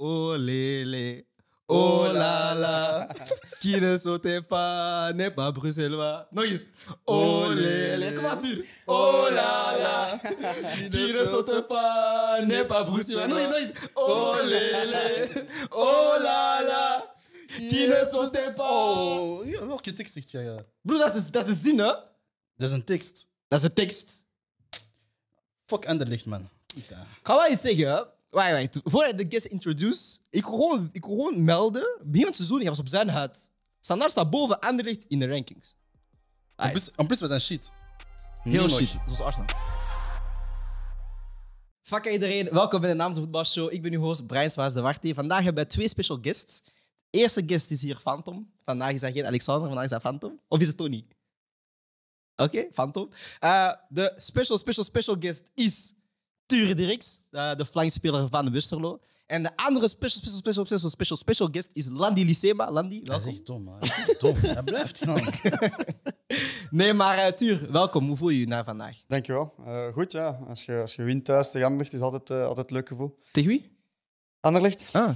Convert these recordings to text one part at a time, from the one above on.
Oh lé, oh la oh la, qui ne sautait pas n'est pas bruxellois. Noise, oh lé comment tu Oh la oh la, qui ne sautait pas n'est pas bruxellois. Noise, Oh oh lé, oh la oh la, qui ne sautait pas. Oh, y y a un Broer, qui is, Blue, is C'est hein? un texte. is een un texte, c'est un texte Fuck Anderlicht, man. Ik ga wel wait. Voor Voordat de guest introduce, ik wil gewoon, ik wil gewoon melden. Begin het seizoen, ik was op zijn huid. Standaard staat boven Anderlecht in de rankings. En plus, plus we zijn shit. Heel shit. shit. Zoals Arsenal. Fuck iedereen, welkom bij de Naamse Show. Ik ben uw host Brian Swaas de Warte. Vandaag hebben we twee special guests. De eerste guest is hier Phantom. Vandaag is hij geen Alexander, vandaag is hij Phantom. Of is het Tony? Oké, Phantom. Eh, de special, special, special guest is Ture Dirks, eh, de, de flankspeler van Westerlo. En de andere special, special, special, special, special, special guest is Landy Lissema. Landy, Dat is echt dom, man. Dat is echt dom. Dat blijft gewoon. nee, maar uh, eh, Tuur, welkom. Hoe voel je je na vandaag? Dankjewel. Uh, goed, ja. Als je, als je wint thuis tegen Anderlecht, is altijd, altijd een leuk gevoel. Tegen wie? Anderlecht. Ah.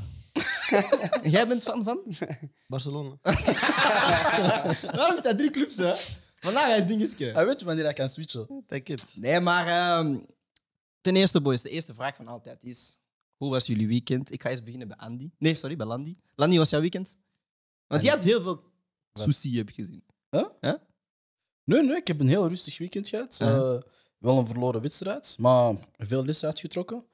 Jij bent fan van? Barcelona. Waarom heeft hij drie clubs, hè? Vandaag is dingetje. Hij weet wanneer hij kan switchen. Take it. Nee, maar... Ehm, Ten eerste, boys, de eerste vraag van altijd is: hoe was jullie weekend? Ik ga eens beginnen bij Andy. Nee, sorry, bij Landy. Landy, was jouw weekend? Want je hebt heel veel sushi, heb ik gezien. Huh? Huh? Nee, nee, ik heb een heel rustig weekend gehad. Eh, wel een verloren wedstrijd, maar veel lessen uitgetrokken.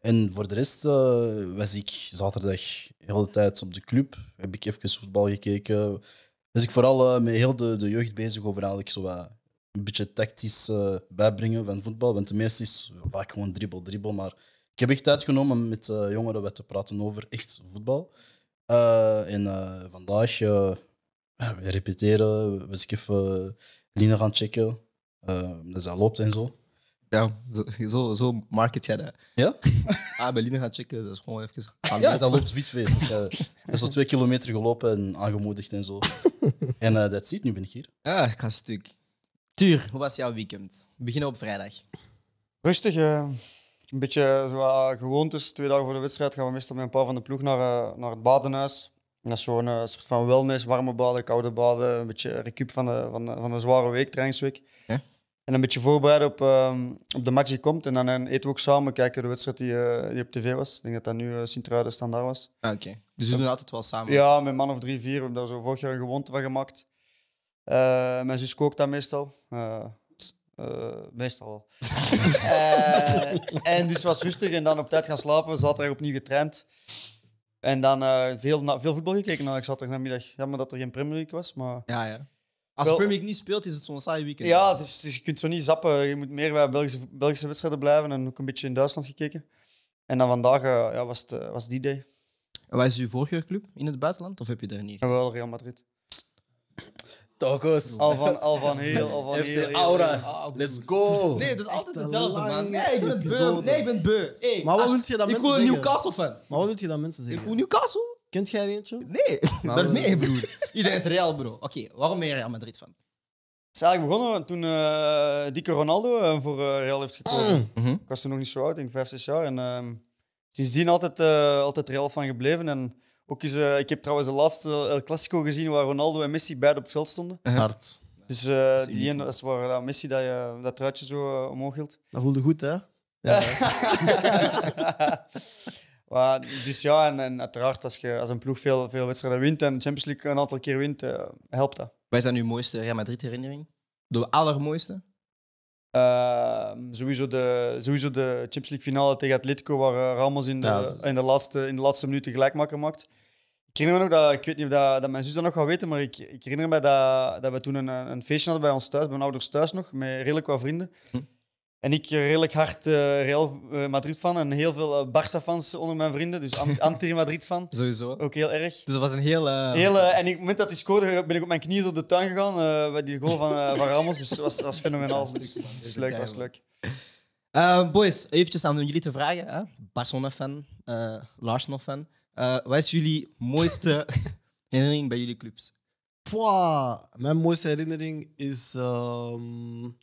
En voor de rest eh, was ik zaterdag heel de hele tijd op de club. Heb ik even voetbal gekeken. Was ik vooral eh, met heel de, de jeugd bezig over eigenlijk zo een beetje tactisch eh, bijbrengen van voetbal. Want de meeste is vaak gewoon dribbel, dribbel. Maar ik heb echt tijd genomen om met eh, jongeren te praten over echt voetbal. Eh, en vandaag repeteren, we even Lina gaan checken. Dus dat ze loopt en zo. Ja, zo, zo market jij dat. Ja? ah, bij Lina gaan checken, dat is gewoon even Ja, dat loopt fietsfeest. Dus, dat is zo twee kilometer gelopen en aangemoedigd en zo. en dat ziet, nu ben ik hier. Ja, ik ga stuk. Tuur, hoe was jouw weekend? We beginnen op vrijdag. Rustig. Eh. een beetje eh, zo, uh, gewoontes. Twee dagen voor de wedstrijd gaan we meestal met een paar van de ploeg naar, eh, naar het badenhuis. Net dat is zo'n soort van wellness, warme baden, koude baden. Een beetje recup van de, van de, van de zware week, trainingsweek. En een beetje voorbereiden op, op de match die komt. En dan eten we ook samen, kijken de wedstrijd die, je op tv was. Ik denk dat dat nu Sint-Truiden standaard was. Ah, oké. Okay. Dus we doen altijd wel samen? Ja, met man of drie, vier. We hebben daar zo vorig jaar een gewoonte van gemaakt. Eh, mijn zus kookt dat meestal. Eh, eh, meestal wel. en dus was rustig en dan op tijd gaan slapen, er opnieuw getraind. En dan veel, veel voetbal gekeken nou, ik zat er namiddag. Jammer dat er geen Premier League was, maar... Ja, ja. Als Premier League niet speelt, is het zo'n saai weekend. Ja, het is, dus je kunt zo niet zappen. Je moet meer bij Belgische, Belgische wedstrijden blijven en ook een beetje in Duitsland gekeken. En dan vandaag ja, was, het, was die day. En waar is uw vorige club in het buitenland? Of heb je daar niet? Wel Real Madrid. Tokos. Al van, heel, al van heel. Aura. Ah, ah, let's dus go. Dus nee, dat is altijd hetzelfde, man. Nee, ik ben beu. Nee, ik ben beu. Maar wat wil je dat Ik wil een Newcastle-fan. Maar wat wil je dat mensen Ik zeggen? wil Newcastle. Kent jij er eentje? Nee, Maar daarmee, broer. Iedereen is Real, bro. Oké, waarom ben je Real Madrid-fan? is eigenlijk begonnen toen eh Ronaldo eh, voor eh, Real heeft gekozen. Mm. Ik was toen nog niet zo oud, denk ik 5, 6 jaar. En ehm, sindsdien altijd, eh, altijd Real van gebleven. En ook is, eh, ik heb trouwens de laatste El Clasico gezien waar Ronaldo en Messi beide op het veld stonden. Hard. Dus eh, dat die ene, was waar eh, Messi dat, dat truitje zo omhoog hield. Dat voelde goed, hè? Ja. maar, dus ja, en, uiteraard als, je, als een ploeg veel, veel wedstrijden wint en de Champions League een aantal keer wint, helpt dat. Wat is nu nu mooiste Real Madrid-herinnering? De allermooiste? Uh, sowieso, de, sowieso de Champions League finale tegen Atletico, waar eh, Ramos in de, in de, laatste, in de laatste minuten gelijkmaker maakt. Ik herinner me nog dat, ik weet niet of dat, dat mijn zus dat nog gaat weten, maar ik, ik herinner me dat, dat we toen een, een feestje hadden bij ons thuis, bij mijn ouders thuis nog, met redelijk wat vrienden. Hm. En ik redelijk hard eh, Real eh, Madrid fan en heel veel eh, Barça-fans onder mijn vrienden. Dus anti-Madrid fan Sowieso. Ook heel erg. Dus dat was een heel... heel en op het moment dat hij scoorde, ben ik op mijn knieën door de tuin gegaan. bij die goal van, van Ramos. Dus dat was, was fenomenaal. Dat dus, was leuk, was leuk. boys, eventjes aan jullie te vragen. Hè? Barcelona-fan, Arsenal-fan. wat is jullie mooiste herinnering bij jullie clubs? Pwa, mijn mooiste herinnering is... Um,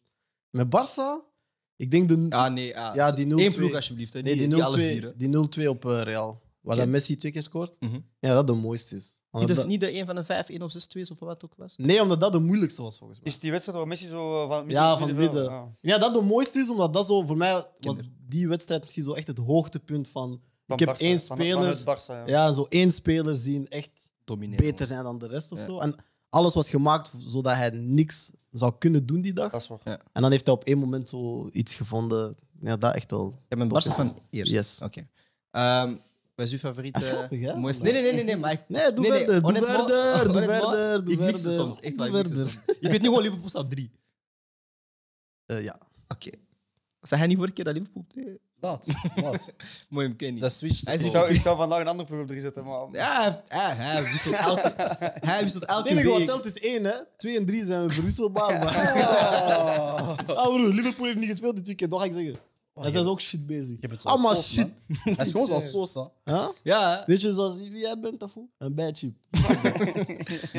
met Barça ik denk de. Ah, nee. Ah, ja, die 0-2. Hè. Nee, die, die, die 0 op eh, Real. Waar dat Messi twee keer scoort. Mhm. Ja, dat de mooiste is. Niet de, niet de 1 van de 5, 1 of 6, 2 of wat ook was. Nee, omdat dat de moeilijkste was volgens mij. Is die wedstrijd waar Messi zo eh, van midden- Ja, van midden. Ah. Ja, dat de mooiste is, omdat dat zo voor mij was die wedstrijd misschien zo echt het hoogtepunt van. ik heb één speler, ja. zo één speler zien echt Domineren. beter zijn dan de rest of zo. En alles was gemaakt zodat hij niks zou kunnen doen die dag. Dat is waar. Ja. En dan heeft hij op één moment zo iets gevonden. Ja, dat echt wel. Je bent Barca van eerst? Yes. Oké. Okay. Um, ehm, wat is uw favoriete... Is ah, grappig, hè? Mooiste... Nee, nee, nee, nee. nee, Mike nee doe nee, nee. verder. Doe verder. Doe verder. Doe verder. soms. Echt waar, ik soms. Je kunt nu gewoon Liverpool op drie. Uh, ja. Oké. Okay. Zeg hij niet vorige keer dat Liverpool 2? Dat, wat? Mooi hem kennen. Dat switch. Hij ik, zou, ik zou vandaag een ander ploeg erin zetten, maar... Ja, hij, heeft, hij, hij wisselt elke Hij wisselt elke Het enige wat telt is één, hè. Twee en drie zijn verwisselbaar, maar... Ah, broer, Liverpool heeft niet gespeeld dit weekend, dat ga ik zeggen. Oh, hij is ook shit bezig. Je bent zoals Allemaal shit. Hij is gewoon zoals Sosa. Huh? Ja, hè. Weet je, zoals wie jij bent, Tafu? Een bad chip.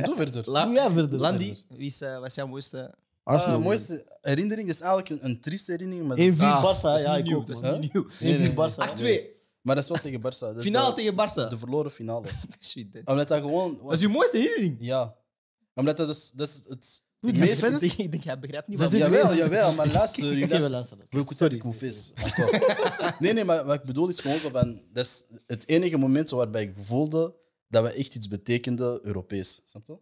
Doe verder. La- Doe jij verder. Landy, wie is, eh, wat is jouw mooiste Arsenal. Uh, mooiste herinnering is eigenlijk een, een trieste herinnering. Maar 1-4 Barça, ja, ik ook, Dat is niet nieuw. 1-4 nee, Barça. 8-2. Maar dat is wel tegen Barça. finale tegen Barça. De verloren finale. Shit, dat. Omdat dat gewoon. Dat is je mooiste herinnering. Ja. Omdat dat is, dat is het. Ik, meest... ik, denk, ik denk, begrijpt niet wat ik jawel, jawel, maar luister. Ik wil luisteren. Sorry. Confis. Nee, nee, maar wat ik bedoel is gewoon zo van... Dat is het enige moment waarbij ik voelde dat we echt iets betekenden Europees. Snap je?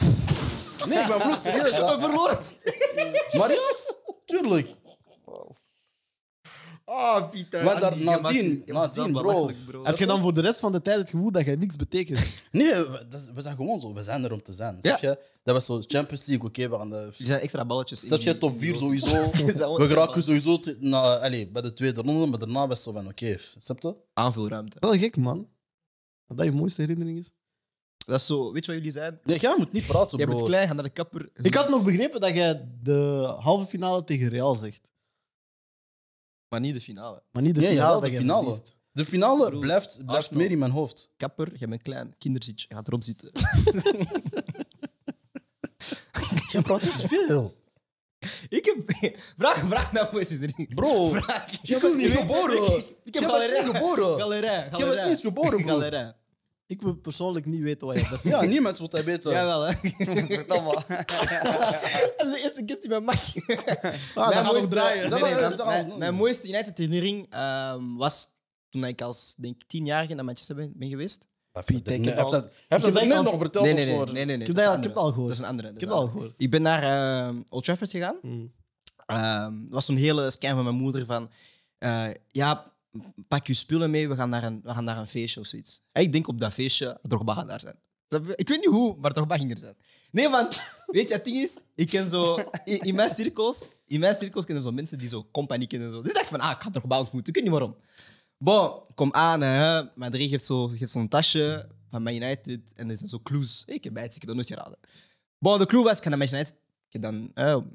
Nee, maar broer, serieus. We verloren. Maar tuurlijk. Oh, Pieter. Maar daar, ah, nadien, nadien bro. Heb je dan voor de rest van de tijd het gevoel dat jij niks betekent? Nee, we, we zijn gewoon zo. We zijn er om te zijn. Snap je? Dat was zo Champions League, oké, we zijn extra balletjes in. Snap je, top 4 sowieso. We geraken sowieso na, allez, bij de tweede ronde, maar daarna was zo van, oké, snap je? Aanvulruimte. Wel gek, man. Dat dat je mooiste herinnering is. Dat is zo, weet je wat jullie zijn? Nee, jij moet niet praten, Jij bent klein, ga naar de kapper. Ik had nog begrepen dat jij de halve finale tegen Real zegt. Maar niet de finale. Maar niet de finale. de finale. De finale blijft, meer in mijn hoofd. Kapper, jij bent klein, kinderzit, je gaat erop zitten. Jij praat niet veel. ik heb... Vraag, vraag naar Wesley Drieger. Bro, Vraag. niet geboren. Ik, heb galerij. geboren. Galerij, Jij bent niet geboren, bro. Ik wil persoonlijk niet weten wat je best Ja, niemand wil dat weten. Jawel, hè? Vertel maar. dat is de eerste keer die mij mag. Ah, mijn, mooiste, draaien. Nee, nee, mijn, mooiste United-herinnering ehm, was toen ik als denk tienjarige naar Manchester ben, ben geweest. Heeft ik heb dat, dat nog verteld? Nee, nee, nee. nee, nee, ik, heb het al gehoord. Dat is een andere. Ik Ik ben naar ehm, Old Trafford gegaan. Het hmm. ehm, was een hele scan van mijn moeder van... Eh, ja, pak je spullen mee, we gaan naar een, we gaan naar een feestje of zoiets. ik denk op dat feestje, Drogba gaat daar zijn. Ik weet niet hoe, maar Drogba ging er zijn. Nee, want weet je, het ding is, ik ken zo, in, mijn cirkels, cirkels kennen zo mensen die zo compagnie kennen en zo. Dus ik van, ah, ik ga Drogba ontmoeten, ik weet niet waarom. Bon, kom aan, hè. Madrid geeft zo'n tasje van Man United en er zijn zo clues. Ik heb bij het, ik heb dat nooit geraden. de clue was, ik ga naar Man United. Ik heb dan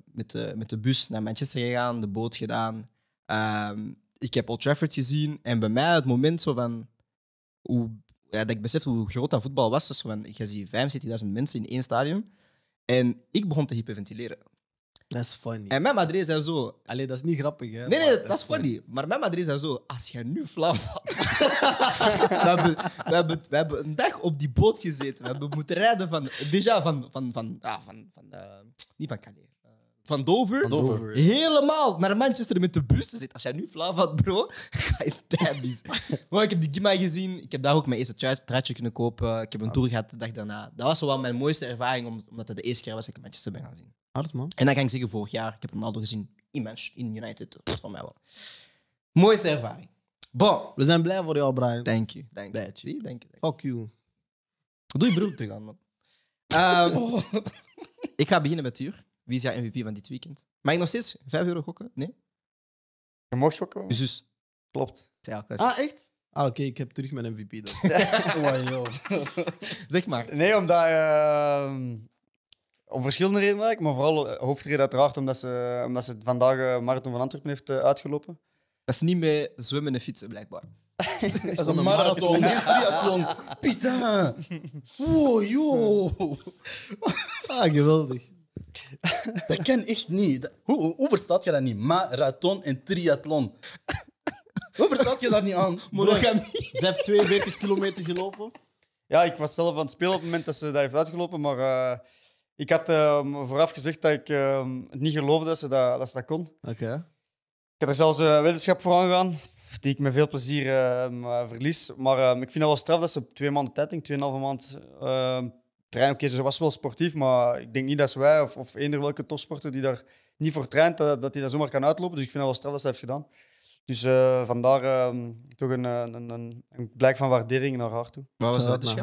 met, de, met de bus naar Manchester gegaan, de boot gedaan. Ehm, ik heb Old Trafford gezien en bij mij het moment zo van hoe, ja, dat ik besef hoe groot dat voetbal was. Dus van, je ziet 75.000 mensen in één stadion. En ik begon te hyperventileren. Dat is funny. En mijn Madrid zei zo. Allee, dat is niet grappig, hè? Nee, nee, dat, is funny. Maar mijn Madrid zei zo. Als jij nu flauw valt. we, hebben, we, hebben, een dag op die boot gezeten. We hebben moeten rijden van. Déjà van. van, van, ah, van, van uh, niet van Calais van Dover, van Dover helemaal naar Manchester met de bus. Zit, als jij nu flauw had, bro, ga je tabbies. maar ik heb die Gimma gezien. Ik heb daar ook mijn eerste truitje kunnen kopen. Ik heb een ah. tour gehad de dag daarna. Dat was wel mijn mooiste ervaring, omdat het de eerste keer was dat ik Manchester ben gaan zien. Hard, ah, man. En dan ga ik zeggen, vorig jaar, ik heb Ronaldo gezien in, Manchester, in United. Dat is van mij wel. Mooiste ervaring. Bon. We zijn blij voor jou, Brian. Thank you. Thank you. thank you. Fuck you. Doe je broer terug aan, man. Ehm, ik ga beginnen met uur. Wie is jouw MVP van dit weekend? Mag ik nog steeds 5 euro gokken? Nee? Je mocht gokken? Je zus. Klopt. ah, echt? Ah, oké, ik heb terug mijn MVP dan. oh, joh. zeg maar. Nee, omdat... Uh, om verschillende redenen eigenlijk, maar vooral eh, hoofdreden uiteraard omdat ze, omdat ze vandaag uh, Marathon van Antwerpen heeft eh, uitgelopen. Dat is niet meer zwemmen en fietsen, blijkbaar. dat is een marathon, een triathlon. Pita! joh! Ah, geweldig dat kan echt niet. hoe, hoe, verstaat je dat niet? Marathon en triathlon. Hoe verstaat je dat niet aan? Monogamie. Ze heeft 42 kilometer gelopen. Ja, ik was zelf aan het spelen op het moment dat ze dat heeft uitgelopen. Maar eh, ik had ehm, vooraf gezegd dat ik uh, niet geloofde dat ze dat, dat, dat kon. Oké. Ik had er zelfs een eh, wetenschap voor aangegaan, die ik met veel plezier ehm, eh, verlies. Maar ik vind het wel straf dat ze op twee maanden tijd, denk tweeënhalve maand, trainen. Oké, ze was wel sportief, maar ik denk niet dat wij of, of eender welke topsporter die daar niet voor traint, dat, hij dat zomaar kan uitlopen. Dus ik vind dat wel straf dat ze heeft gedaan. Dus eh, vandaar ehm, toch een, eh, een, een, een, blijk van waardering naar haar toe. Wat was dat, dus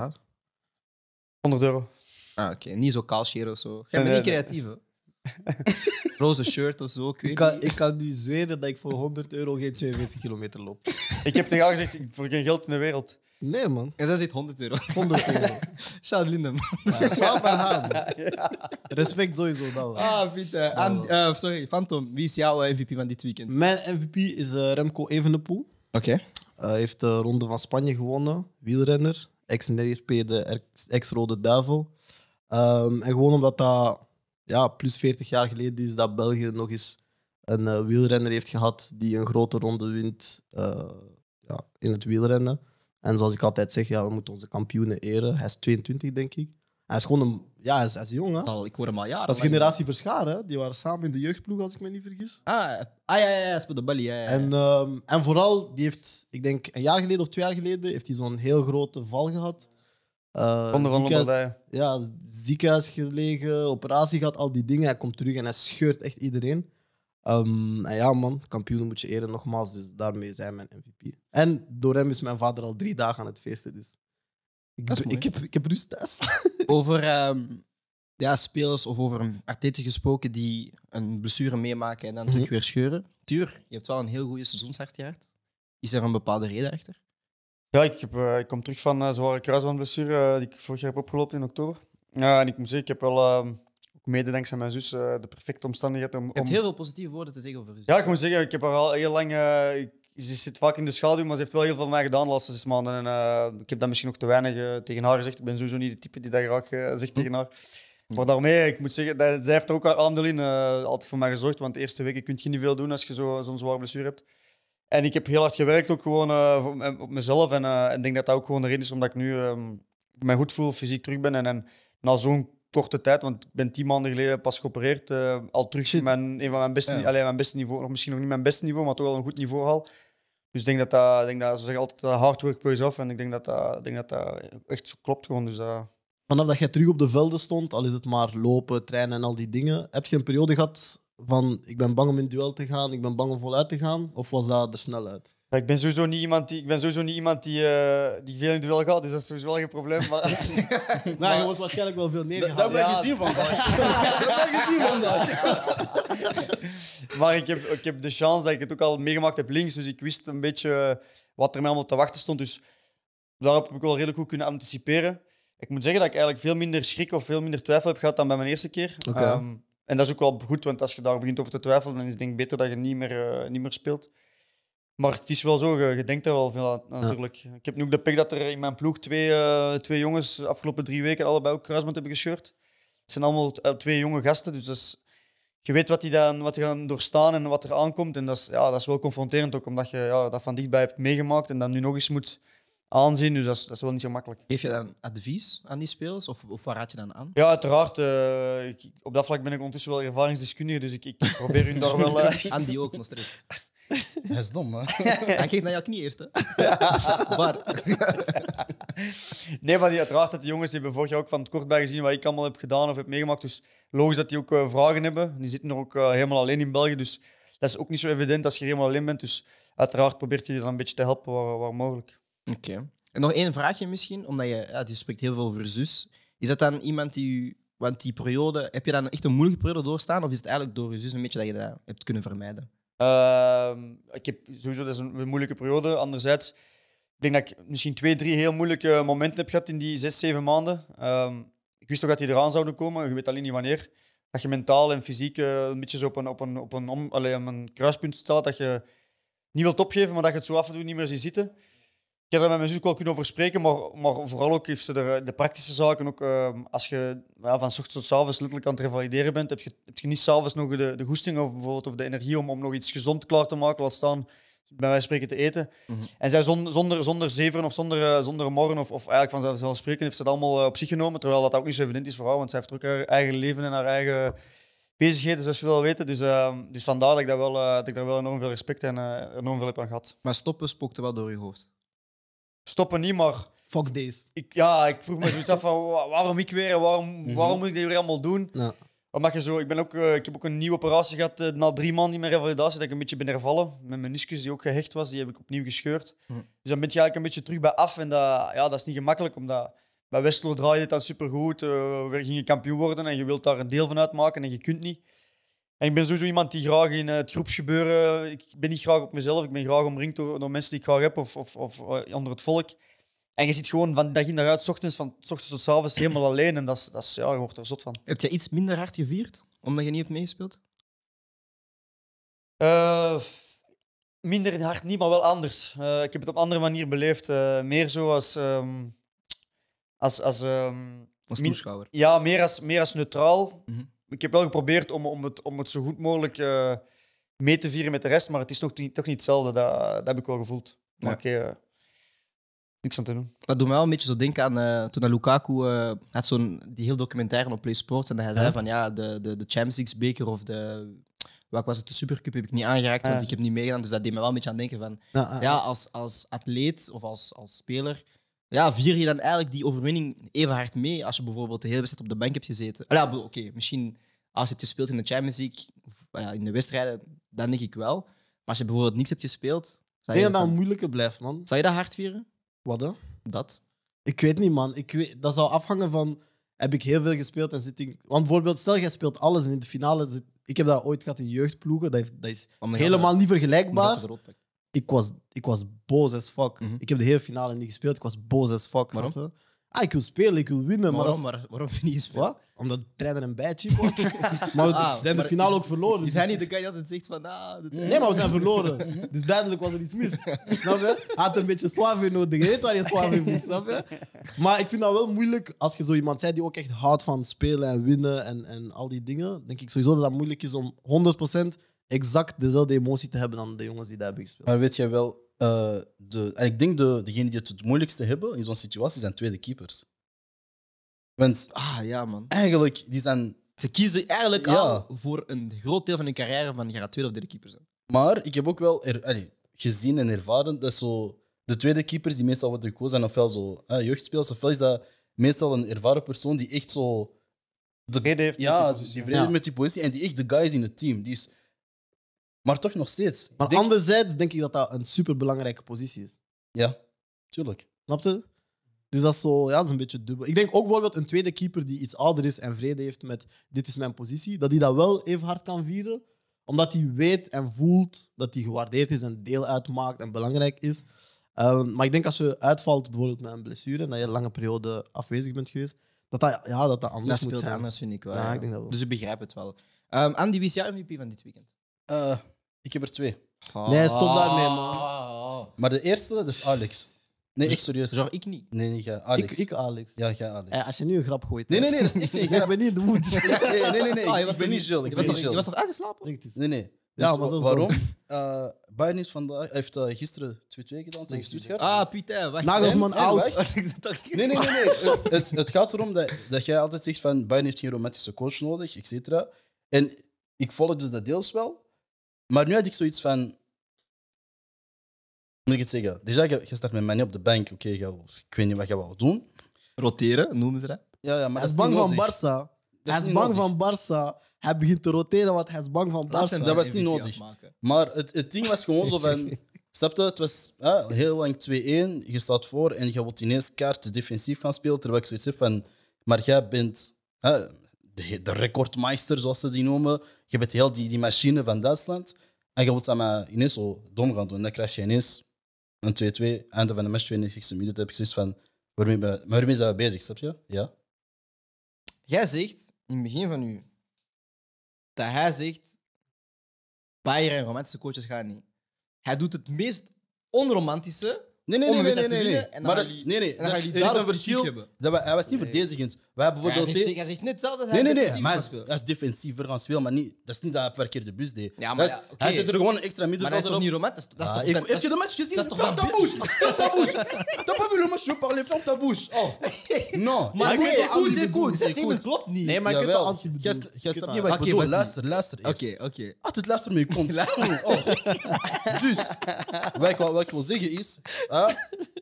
100 euro. Ah, oké. Niet zo kaalscheren of zo. Jij bent niet creatief, roze shirt of zo, ik ik kan, Ik kan nu zweren dat ik voor 100 euro geen 42 kilometer loop. Ik heb tegen jou gezegd, voor geen geld in de wereld. Nee, man. En zij zit 100 euro. 100 euro. Shout Lindem. Shout aan. Respect sowieso, dat wel. Ah, Pieter. Eh, sorry, Phantom, wie is jouw MVP van dit weekend? Mijn MVP is eh, Remco Evenepoel. Oké. Okay. Eh, heeft de Ronde van Spanje gewonnen, wielrenner. Ex-NRP, de ex-Rode Duivel. Ehm, en gewoon omdat dat ja, plus 40 jaar geleden is dat België nog eens een eh, wielrenner heeft gehad die een grote ronde wint eh, ja, in het wielrennen. En zoals ik altijd zeg, ja, we moeten onze kampioenen eren. Hij is 22, denk ik. Hij is gewoon een... Ja, hij is, jong, hè? ik hoor hem al jaren. Dat is generatie Verschaar, hè? Die waren samen in de jeugdploeg, als ik me niet vergis. Ah, ah ja, ja, ja, de Belly, En, ehm, en vooral, die heeft, ik denk, een jaar geleden of twee jaar geleden, heeft hij zo'n heel grote val gehad. Uh, Onder van ziekenhuis, ja, ziekenhuis gelegen, operatie gehad, al die dingen. Hij komt terug en hij scheurt echt iedereen. Ehm, en ja, man, kampioenen moet je eren nogmaals. Dus daarmee zijn mijn MVP. En door hem is mijn vader al drie dagen aan het feesten. Dus ik, ik, heb, ik heb rust thuis. Over ehm, ja, spelers of over atleten gesproken die een blessure meemaken en dan terug mhm. weer scheuren. Tuur, je hebt wel een heel goede seizoensstart gehad. Is er een bepaalde reden achter? Ja, ik, heb, eh, ik kom terug van een uh, zware kruisbandblessure eh, die ik vorig jaar heb opgelopen in oktober. Ja, en ik moet zeggen, ik heb wel, ehm, mede dankzij mijn zus, eh, de perfecte omstandigheden om... om... Je hebt heel veel positieve woorden te zeggen over je zus. Ja, ik moet zeggen, ik heb haar al heel lang... ze zit vaak in de schaduw, maar ze heeft wel heel veel voor mij gedaan de laatste zes maanden. En, ik heb dat misschien nog te weinig tegen haar gezegd. Ik ben sowieso niet de type die dat graag zegt hm. tegen haar. Hm. Maar daarmee, ik moet zeggen, dat, zij heeft er ook haar aandeel in. altijd voor mij gezorgd, want de eerste weken kun je niet veel doen als je zo'n zware blessure hebt. En ik heb heel hard gewerkt ook gewoon eh, op mezelf. En eh, ik denk dat dat ook gewoon erin is omdat ik nu uh, goed voel, fysiek terug ben. En, en na zo'n korte tijd, want ik ben tien maanden geleden pas geopereerd, eh, al terug in mijn, een van mijn beste, mijn beste niveau. nog misschien nog niet mijn beste niveau, maar toch wel een goed niveau al. Dus ik denk dat dat, denk dat ze zeggen altijd hard work pays off. En ik denk dat dat, denk dat, dat echt zo klopt gewoon. Dus, Vanaf dat jij terug op de velden stond, al is het maar lopen, trainen en al die dingen, heb je een periode gehad van ik ben bang om in duel te gaan, ik ben bang om voluit te gaan? Of was dat de snelheid? Maar ik ben sowieso niet iemand die, ik ben sowieso niet iemand die, eh, die veel in duel gaat, dus dat is sowieso wel geen probleem. Maar, maar, je wordt waarschijnlijk wel veel neergehaald. Dat ben je gezien van. vandaag. dat ben je zien vandaag. maar ik heb, ik heb de chance dat ik het ook al meegemaakt heb links, dus ik wist een beetje eh, wat er mij allemaal te wachten stond. Dus daarop heb ik wel redelijk goed kunnen anticiperen. Ik moet zeggen dat ik eigenlijk veel minder schrik of veel minder twijfel heb gehad dan bij mijn eerste keer. Okay. Ehm, en dat is ook wel goed, want als je daar begint over te twijfelen, dan is het denk ik beter dat je niet meer, eh, niet meer speelt. Maar het is wel zo, je, denkt daar wel veel aan natuurlijk. Ik heb nu ook de pech dat er in mijn ploeg twee, eh, twee jongens de afgelopen drie weken allebei ook kruisband hebben gescheurd. Het zijn allemaal eh, twee jonge gasten, dus dat je weet wat die, dan, wat die gaan doorstaan en wat er aankomt. En dat is, ja, dat is wel confronterend ook, omdat je ja, dat van dichtbij hebt meegemaakt en dan nu nog eens moet aanzien. Dus dat is, dat is wel niet zo makkelijk. Geef je dan advies aan die spelers of, of waar raad je dan aan? Ja, uiteraard. Eh, op dat vlak ben ik ondertussen wel ervaringsdeskundige, dus ik, ik probeer hun daar wel. Eh, aan die ook nog steeds. Dat is dom, hè? Hij kijkt naar jouw knie eerst, hè? nee, maar die, uiteraard dat de jongens hebben vorig jaar ook van het kort bij gezien wat ik allemaal heb gedaan of heb meegemaakt. Dus logisch dat die ook eh, vragen hebben. Die zitten er ook helemaal alleen in België. Dus dat is ook niet zo evident als je helemaal alleen bent. Dus uiteraard probeert je dan een beetje te helpen waar, waar mogelijk. Oké. En nog één vraagje misschien, omdat je, ja, je spreekt heel veel over zus. Is dat dan iemand die want die periode, heb je dan echt een moeilijke periode doorstaan? Of is het eigenlijk door je zus een beetje dat je dat hebt kunnen vermijden? Ehm, ik heb sowieso dat is een moeilijke periode. Anderzijds, ik denk dat ik misschien twee, drie heel moeilijke momenten heb gehad in die zes, zeven maanden. Ehm, ik wist toch dat die eraan zouden komen, je weet alleen niet wanneer. Dat je mentaal en fysiek eh, een beetje zo op een, op een, op een, om, op een kruispunt staat. Dat je niet wilt opgeven, maar dat je het zo af en toe niet meer ziet zitten. Ik heb daar met mijn zus ook wel kunnen over spreken, maar, maar vooral ook heeft ze de, de praktische zaken. Ook, ehm, als je ja, van ochtends tot avonds letterlijk aan het revalideren bent, heb je, niet s'avonds nog de, de goesting of, bijvoorbeeld, of de energie om, om nog iets gezond klaar te maken, laat staan bij wijze spreken te eten. Mhm. En zij zonder, zonder, zeven of zonder, eh, zonder morgen of, of eigenlijk vanzelf spreken, heeft ze dat allemaal eh, op zich genomen. Terwijl dat ook niet zo evident is voor haar, want zij heeft ook haar eigen leven en haar eigen bezigheden, zoals je wel weten. Dus, ehm, dus vandaar dat ik, wel, eh, dat ik daar wel enorm veel respect en enorm veel heb aan gehad. Maar stoppen spookte wel door je hoofd? stoppen niet, maar... Fuck deze. Ik, ja, ik vroeg me zoiets af van waarom ik weer en waarom, mhm. waarom moet ik dit weer allemaal doen? Ja. Omdat je zo, ik, ben ook, eh, ik heb ook een nieuwe operatie gehad eh, na drie maanden in mijn revalidatie, dat ik een beetje ben hervallen. Met mijn meniscus die ook gehecht was, die heb ik opnieuw gescheurd. Mhm. Dus dan ben je eigenlijk een beetje terug bij af en dat, ja, dat is niet gemakkelijk, omdat bij Westlo draaide het dan supergoed. Uh, we gingen kampioen worden en je wilt daar een deel van uitmaken en je kunt niet. En ik ben sowieso iemand die graag in eh, het groepsgebeuren. Ik ben niet graag op mezelf. Ik ben graag omringd door, door mensen die ik graag heb of, of, of eh, onder het volk. En je zit gewoon van dag in dag uit, s ochtends, van, s ochtends tot s avonds, helemaal alleen. En dat is, dat is, ja, je wordt er zot van. Heb je iets minder hard gevierd omdat je niet hebt meegespeeld? Uh, minder hard niet, maar wel anders. ik heb het op andere manier beleefd. meer zo als. Ehm, als, als, ehm, als toeschouwer. Ja, meer als, meer als neutraal. Mhm ik heb wel geprobeerd om, om, het, om het zo goed mogelijk eh, mee te vieren met de rest, maar het is toch, niet, toch niet hetzelfde. Dat, dat heb ik wel gevoeld. Maar ja. okay, eh, niks aan te doen. Dat doet me wel een beetje zo denken aan eh, toen aan Lukaku had zo'n die heel documentaire op Play Sports en dat hij zei van ja, de, de, de Champions League beker of de wat was het, de Supercup heb ik niet aangeraakt, want ik heb niet meegedaan. Dus dat deed me wel een beetje aan denken van, ja, ja als, als atleet of als, als speler ja, vier je dan eigenlijk die overwinning even hard mee als je bijvoorbeeld de hele wedstrijd op de bank hebt gezeten? Ah, ja, oké, misschien als je hebt gespeeld in de Champions League of ah ja, in de wedstrijden, dan denk ik wel. Maar als je bijvoorbeeld niks hebt gespeeld... Zou dat dan... moeilijke blijft, man. Zou je dat hard vieren? Wat dan? Dat. Ik weet niet, man. Ik weet, dat zou afhangen van... Heb ik heel veel gespeeld en zit ik... Want bijvoorbeeld, stel, jij speelt alles en in de finale... Ik heb dat ooit gehad in jeugdploegen. Dat, dat is helemaal niet vergelijkbaar ik was, ik was boos as fuck. Mhm. Ik heb de hele finale niet gespeeld. Ik was boos as fuck. Waarom? Ah, ik wil spelen, ik wil winnen. Maar waarom, waarom je niet gespeeld? Wat? Omdat de trainer een bijtje was. maar we zijn ah, de finale ook verloren. Is dus... hij niet de guy die altijd zegt van... Ah, nee, maar we zijn verloren. Mhm. dus duidelijk was er iets mis. snap je? Hij had een beetje suave nodig. Je weet waar je suave moet, snap je? Maar ik vind dat wel moeilijk als je zo iemand bent die ook echt houdt van spelen en winnen en, en al die dingen. denk ik sowieso dat dat moeilijk is om 100% exact dezelfde emotie te hebben dan de jongens die daar hebben gespeeld. Maar weet jij wel, eh, de, en ik denk de, degenen die het het moeilijkste hebben in zo'n situatie zijn tweede keepers. Want ah, ja, man. eigenlijk, die zijn... Ze kiezen eigenlijk al voor een groot deel van hun carrière van je gaat tweede of derde keeper zijn. Maar ik heb ook wel er, gezien en ervaren dat zo de tweede keepers die meestal worden gekozen zijn, ofwel zo jeugdspelers, ofwel is dat meestal een ervaren persoon die echt zo... De, heeft ja, met die, die met die positie en die echt de guy is in het team. Die is maar toch nog steeds. Maar anderzijds denk ik dat dat een superbelangrijke positie is. Ja, tuurlijk. Snap je? Dus dat is, zo, ja, dat is een beetje dubbel. Ik denk ook bijvoorbeeld een tweede keeper die iets ouder is en vrede heeft met dit is mijn positie, dat hij dat wel even hard kan vieren. Omdat hij weet en voelt dat hij gewaardeerd is en deel uitmaakt en belangrijk is. Ehm, maar ik denk als je uitvalt bijvoorbeeld met een blessure en dat je een lange periode afwezig bent geweest, dat dat, ja, dat, dat anders Dat moet speelt anders, vind ik wel. Dus ik begrijp het wel. Ehm Andy, wie is jouw MVP van dit weekend? Eh, ik heb er twee. Ah. Nee, stop daarmee, man. Ah. Maar de eerste, dat is Alex. Nee, echt serieus. Zorg ik niet. Nee, nee. jij. Alex. Ik, ik Alex. Ja, jij Alex. Eh, als je nu een grap gooit. Nee, nee, nee, dat is echt Ik ben niet de moed. Nee, nee, nee. Ah, ik ben niet chill Ik was, niet toch, je was toch uitgeslapen? Nee, nee. Ja, dus maar waarom? Eh Bayern heeft vandaag, heeft eh, gisteren 2-2 gedaan tegen Stuttgart. Ah, Pieter. wacht. Nagelsman oud. Nee, nee, nee. nee. Het- het, gaat erom dat, dat jij altijd zegt van Bayern heeft geen romantische coach nodig, et En ik volgde dat deels wel. Maar nu had ik zoiets van. Moet ik het zeggen? je staat met mij op de bank. Oké, ik weet niet wat je wou doen. Roteren, noemen ze dat? Ja, ja maar hij is bang van Barça. Hij is bang van Barça. Hij begint te roteren, want hij is bang van Barça. Dat was niet nodig. Maar het, het ding was gewoon zo van. Snap je? Het was ja heel lang 2-1. Je staat voor en je wilt ineens kaart defensief gaan spelen. Terwijl ik zoiets heb van. Maar jij bent de, de recordmeister, zoals ze die noemen. Je hebt heel die, die machine van Duitsland. En je moet dat ineens zo dom gaan doen. Dan krijg je ineens een 2-2, einde van de match, 92e minuut. heb ik zoiets van, waarmee, we, waarmee zijn we bezig, snap je? Ja. Jij zegt, in het begin van u, dat hij zegt, Bayern en romantische coaches gaan niet. Hij doet het meest onromantische nee, nee, nee, nee, nee, nee, nee. dan maar nee, nee, en dan dus, er is een verschil. Dat, hij was niet verdedigend. Wij bijvoorbeeld... zegt, net hetzelfde als hij Nee, nee, nee. Maar hij is, is defensiever gaan spelen, maar niet, dat is niet dat hij per keer de bus deed. Hij zit er gewoon een extra middenvelder op. Maar dat is toch niet romantisch? Dat is ah, toch, heb je de match gezien? Dat is toch tabouche? tabouche! T'as pas vu le match, je parle, ferme ta bouche. Oh. Non. Maar klopt niet. Nee, maar ik het anti niet bedoel. Luister, luister Oké, oké. Altijd luister met je kont. Dus, wat ik wil zeggen is...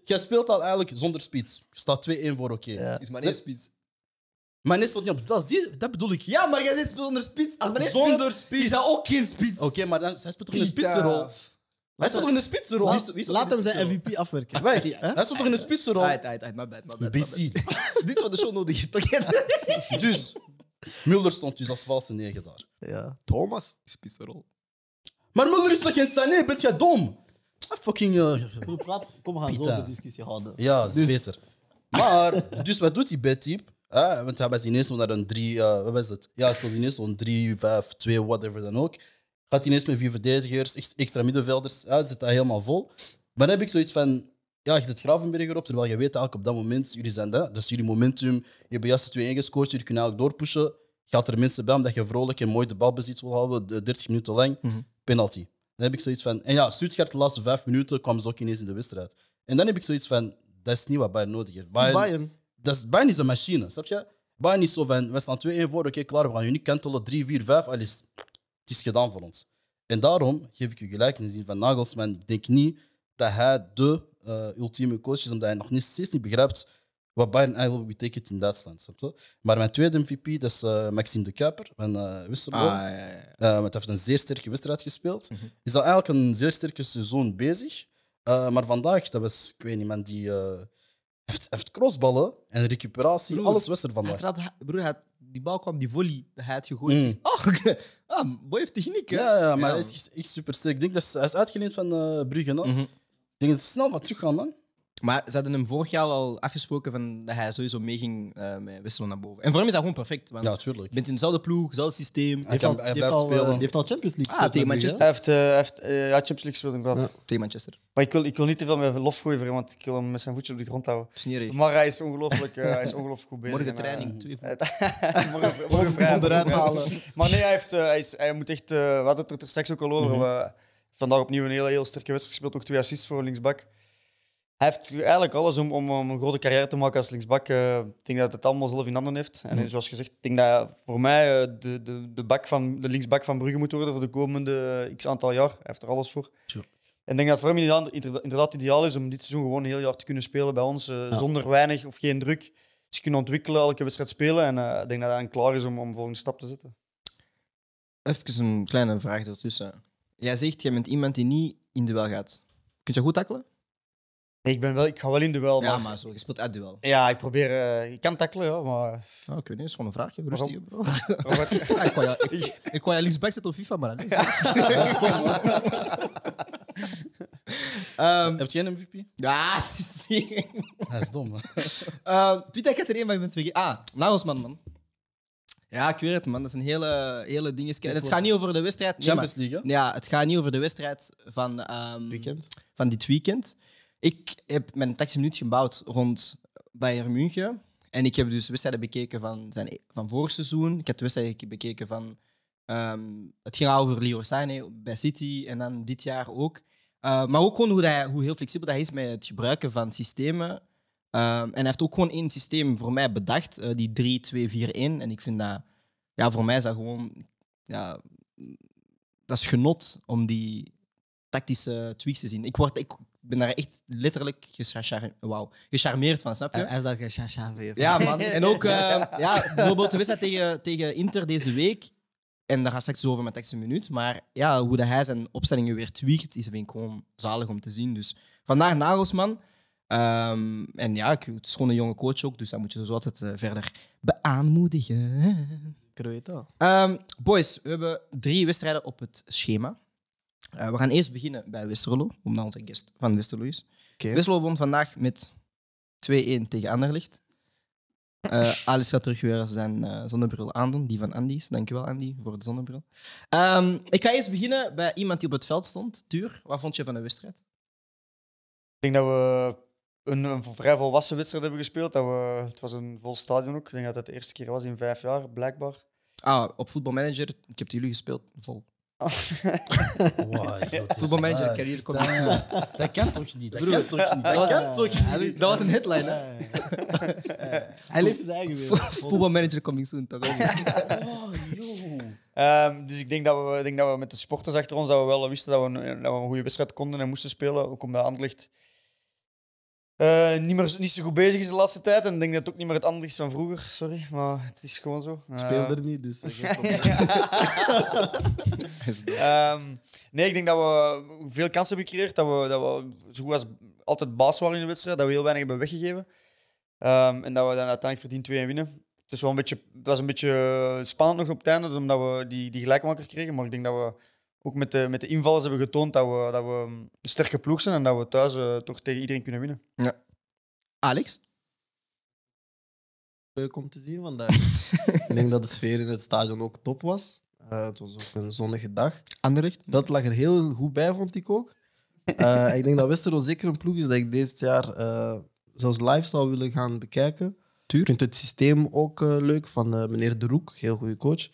Jij speelt al eigenlijk zonder spits. Je staat 2-1 voor, oké. Is maar één spits. Mané stond niet op het Dat bedoel ik. Ja, maar jij zit zonder spits. Als Zonder spits. is dat ook geen spits. Oké, maar dan, hij speelt toch een spitsrol Hij speelt toch in de spitsenrol? Laat, Laat hem zijn MVP afwerken. Hij speelt toch in de spitsenrol? Uit, uit, uit. My Dit is wat de show nodig heeft, Dus, Mulder stond dus als valse negen daar. Ja. Thomas. Spitsenrol. Maar Mulder is toch geen Sané? Ben jij dom? Ah, fucking... eh, praat. Kom, we gaan zo de discussie houden. ja, dat is Dus- beter. Maar, dus wat doet die bedtype? Ah, want hij was ineens naar een 3, eh, wat was het? Ja, hij speelde ineens zo'n 3, 5, 2, whatever dan ook. Gaat ineens met vier verdedigers, extra middenvelders, ja, zit dat helemaal vol. Maar dan heb ik zoiets van, ja, je zit Gravenberger op, terwijl je weet eigenlijk op dat moment, jullie zijn dat, dat is jullie momentum, je hebt juist twee 1 gescoord, jullie kunnen eigenlijk doorpushen. Gaat er mensen bij omdat je vrolijk en mooi de bal bezit wil houden, 30 minuten lang, mhm. penalty. Dan heb ik zoiets van, en ja, Stuttgart de laatste vijf minuten kwam ze ook ineens in de wedstrijd. En dan heb ik zoiets van, dat is niet wat Bayern nodig heeft. Bayern dat is bijna een machine, snap je? Bijna niet zo van, we staan 2-1 voor, oké, klaar, we gaan jullie kantelen. 3, 4, 5, alles, het is gedaan voor ons. En daarom geef ik u gelijk in de zin van Nagelsman, ik denk niet dat hij de eh, ultieme coach is, omdat hij nog steeds niet begrijpt wat bijna eigenlijk betekent in Duitsland. Snap je? Maar mijn tweede MVP, dat is uh, Maxime de Kuiper van uh, Westerlo. Ah, ja, ja. heeft een zeer sterke wedstrijd gespeeld. Mhm. Is al eigenlijk een zeer sterke seizoen bezig. maar vandaag, dat was, ik weet niet, man, die heeft, heeft crossballen en recuperatie, alles was er vandaag. Hij broer, die bal kwam, die volley, hij had gegooid. Mm. Oh, okay. Ah, boy heeft techniek, hè? Ja, ja maar hij is echt super sterk. Ik denk dat hij is uitgeleend van uh, Brugge. Mhm. Ik denk dat het snel wat terug gaan, man. Maar ze hadden hem vorig jaar al afgesproken van dat hij sowieso mee ging eh, wisselen naar boven. En voor hem is dat gewoon perfect. ja, natuurlijk. Je bent in dezelfde ploeg, hetzelfde systeem. Hij, heeft al, heeft al, eh, heeft al Champions League ah, gespeeld. Ah, tegen Manchester. Hij heeft, eh, Champions League gespeeld inderdaad. Ja. Tegen Manchester. Maar ik wil, ik wil niet te veel met lof gooien voor hem, want ik wil hem met zijn voetje op de grond houden. Maar hij is ongelooflijk, hij is ongelooflijk goed bezig. Morgen training, twee Morgen, morgen onderuit halen. Maar nee, hij, heeft, hij, is, hij moet echt... we hadden het er straks ook al over. Mhm. vandaag opnieuw een hele, heel sterke wedstrijd gespeeld, ook twee assists voor linksback. linksbak hij heeft eigenlijk alles om, om, een grote carrière te maken als linksbak. Eh, ik denk dat het allemaal zelf in handen heeft. En mm. zoals gezegd, ik denk dat voor mij eh, de, de, de, bak van, de linksbak van Brugge moet worden voor de komende eh, x aantal jaar. Hij heeft er alles voor. En ik denk dat voor hem inderdaad ideaal is om dit seizoen gewoon heel jaar te kunnen spelen bij ons. Zonder weinig of geen druk. Ze kunnen ontwikkelen, elke wedstrijd spelen. En ik denk dat hij dan klaar is om, om de volgende stap te zetten. Even een kleine vraag ertussen. Jij zegt, jij bent iemand die niet in duel gaat. Kun je goed tackelen? ik, ben wel, ik ga wel in duel. Ja, maar, zo, je speelt uit duel. Ja, ik probeer. eh, ik kan tackelen, maar. Nou, ik weet niet, is gewoon een vraagje. Rustig, bro. Oh, oh, ja, ik kwam jou- liefst op FIFA, maar dat is Ehm, Heb jij een MVP? Ja, zie. Dat is dom, man. Eh, Twitter, ik had er één, maar je bent keer. Ah, Nagelsman, man. Ja, ik weet het, man. Dat is een hele, hele dingetje. Het gaat niet over de wedstrijd. Champions League, hè? Ja, het gaat niet over de wedstrijd van, ehm, Weekend. van dit weekend. Ik heb mijn taximinuut gebouwd rond Bayern München. En ik heb dus wedstrijden bekeken van, zijn, e- van vorig seizoen. Ik heb de wedstrijden bekeken van... Ehm, het ging over Leo bij City en dan dit jaar ook. Eh, maar ook gewoon hoe, hij, hoe heel flexibel dat is met het gebruiken van systemen. Ehm, en hij heeft ook gewoon één systeem voor mij bedacht, eh, die 3-2-4-1. En ik vind dat... Ja, voor mij is dat gewoon... Ja, dat is genot om die tactische tweaks te zien. Ik, word, ik ben daar echt letterlijk wow, gecharmeerd van, snap je? Hij is daar gecharmeerd Ja, man. En ook eh, ja, bijvoorbeeld de wedstrijd tegen, tegen Inter deze week. En daar gaat straks over met X minuut. Maar ja, hoe dat hij zijn opstellingen weer tweakt, is vind ik gewoon zalig om te zien. Dus vandaar Nagelsman. man. Ehm, en ja, het is gewoon een jonge coach ook, dus dat moet je dus altijd uh, verder beaanmoedigen. het Um, boys, we hebben drie wedstrijden op het schema. Eh, we gaan eerst beginnen bij Westerlo, omdat onze guest van Westerlo is. Okay. Westerlo won vandaag met 2-1 tegen Anderlecht. Eh, Alice gaat terug weer zijn uh, zonnebril aandoen, die van Andy Dankjewel Andy voor de zonnebril. Ehm, ik ga eerst beginnen bij iemand die op het veld stond. Duur, wat vond je van de wedstrijd? Ik denk dat we een, een vrij volwassen wedstrijd hebben gespeeld. Dat we, het was een vol stadion ook. Ik denk dat het de eerste keer was in vijf jaar, blijkbaar. Ah, op voetbalmanager, ik heb jullie gespeeld, vol Wow, Voetbalmanager, carrière dat, dat kan toch niet? Dat kan toch niet? Dat, was, toch ah, niet? dat was een headline, ah, ah, hij leeft het eigen weer. Voetbalmanager coming soon, toch? oh, Um, dus ik denk dat, we, denk dat we met de sporters achter ons dat we wel wisten dat we een, dat we een goede wedstrijd konden en moesten spelen. Ook omdat licht. Eh, niet, meer, niet zo goed bezig is de laatste tijd. En ik denk dat het ook niet meer het andere is van vroeger. Sorry, maar het is gewoon zo. Uh... Ik speel eh, er niet, dus. um, nee, ik denk dat we veel kansen hebben gecreëerd. Dat we, dat we zo goed als altijd baas waren in de wedstrijd. Dat we heel weinig hebben weggegeven. Ehm, en dat we dan uiteindelijk verdiend 2 en winnen. Het, is wel een beetje, het was een beetje spannend nog op het einde, omdat we die, die gelijkmaker kregen. Maar ik denk dat we ook met de, met de hebben we getoond dat we, dat we mm, een sterke ploeg zijn en dat we thuis eh, toch tegen iedereen kunnen winnen. Ja. Alex? Leuk om te zien vandaag. ik denk dat de sfeer in het stadion ook top was. Eh, het was ook een zonnige dag. Anderlecht? Dat lag er heel goed bij, vond ik ook. Eh, ik denk dat Westerlo zeker een ploeg is dat ik dit jaar zelfs live zou willen gaan bekijken. Tuur. Ik vind het systeem ook leuk van meneer De Roek, heel goede coach.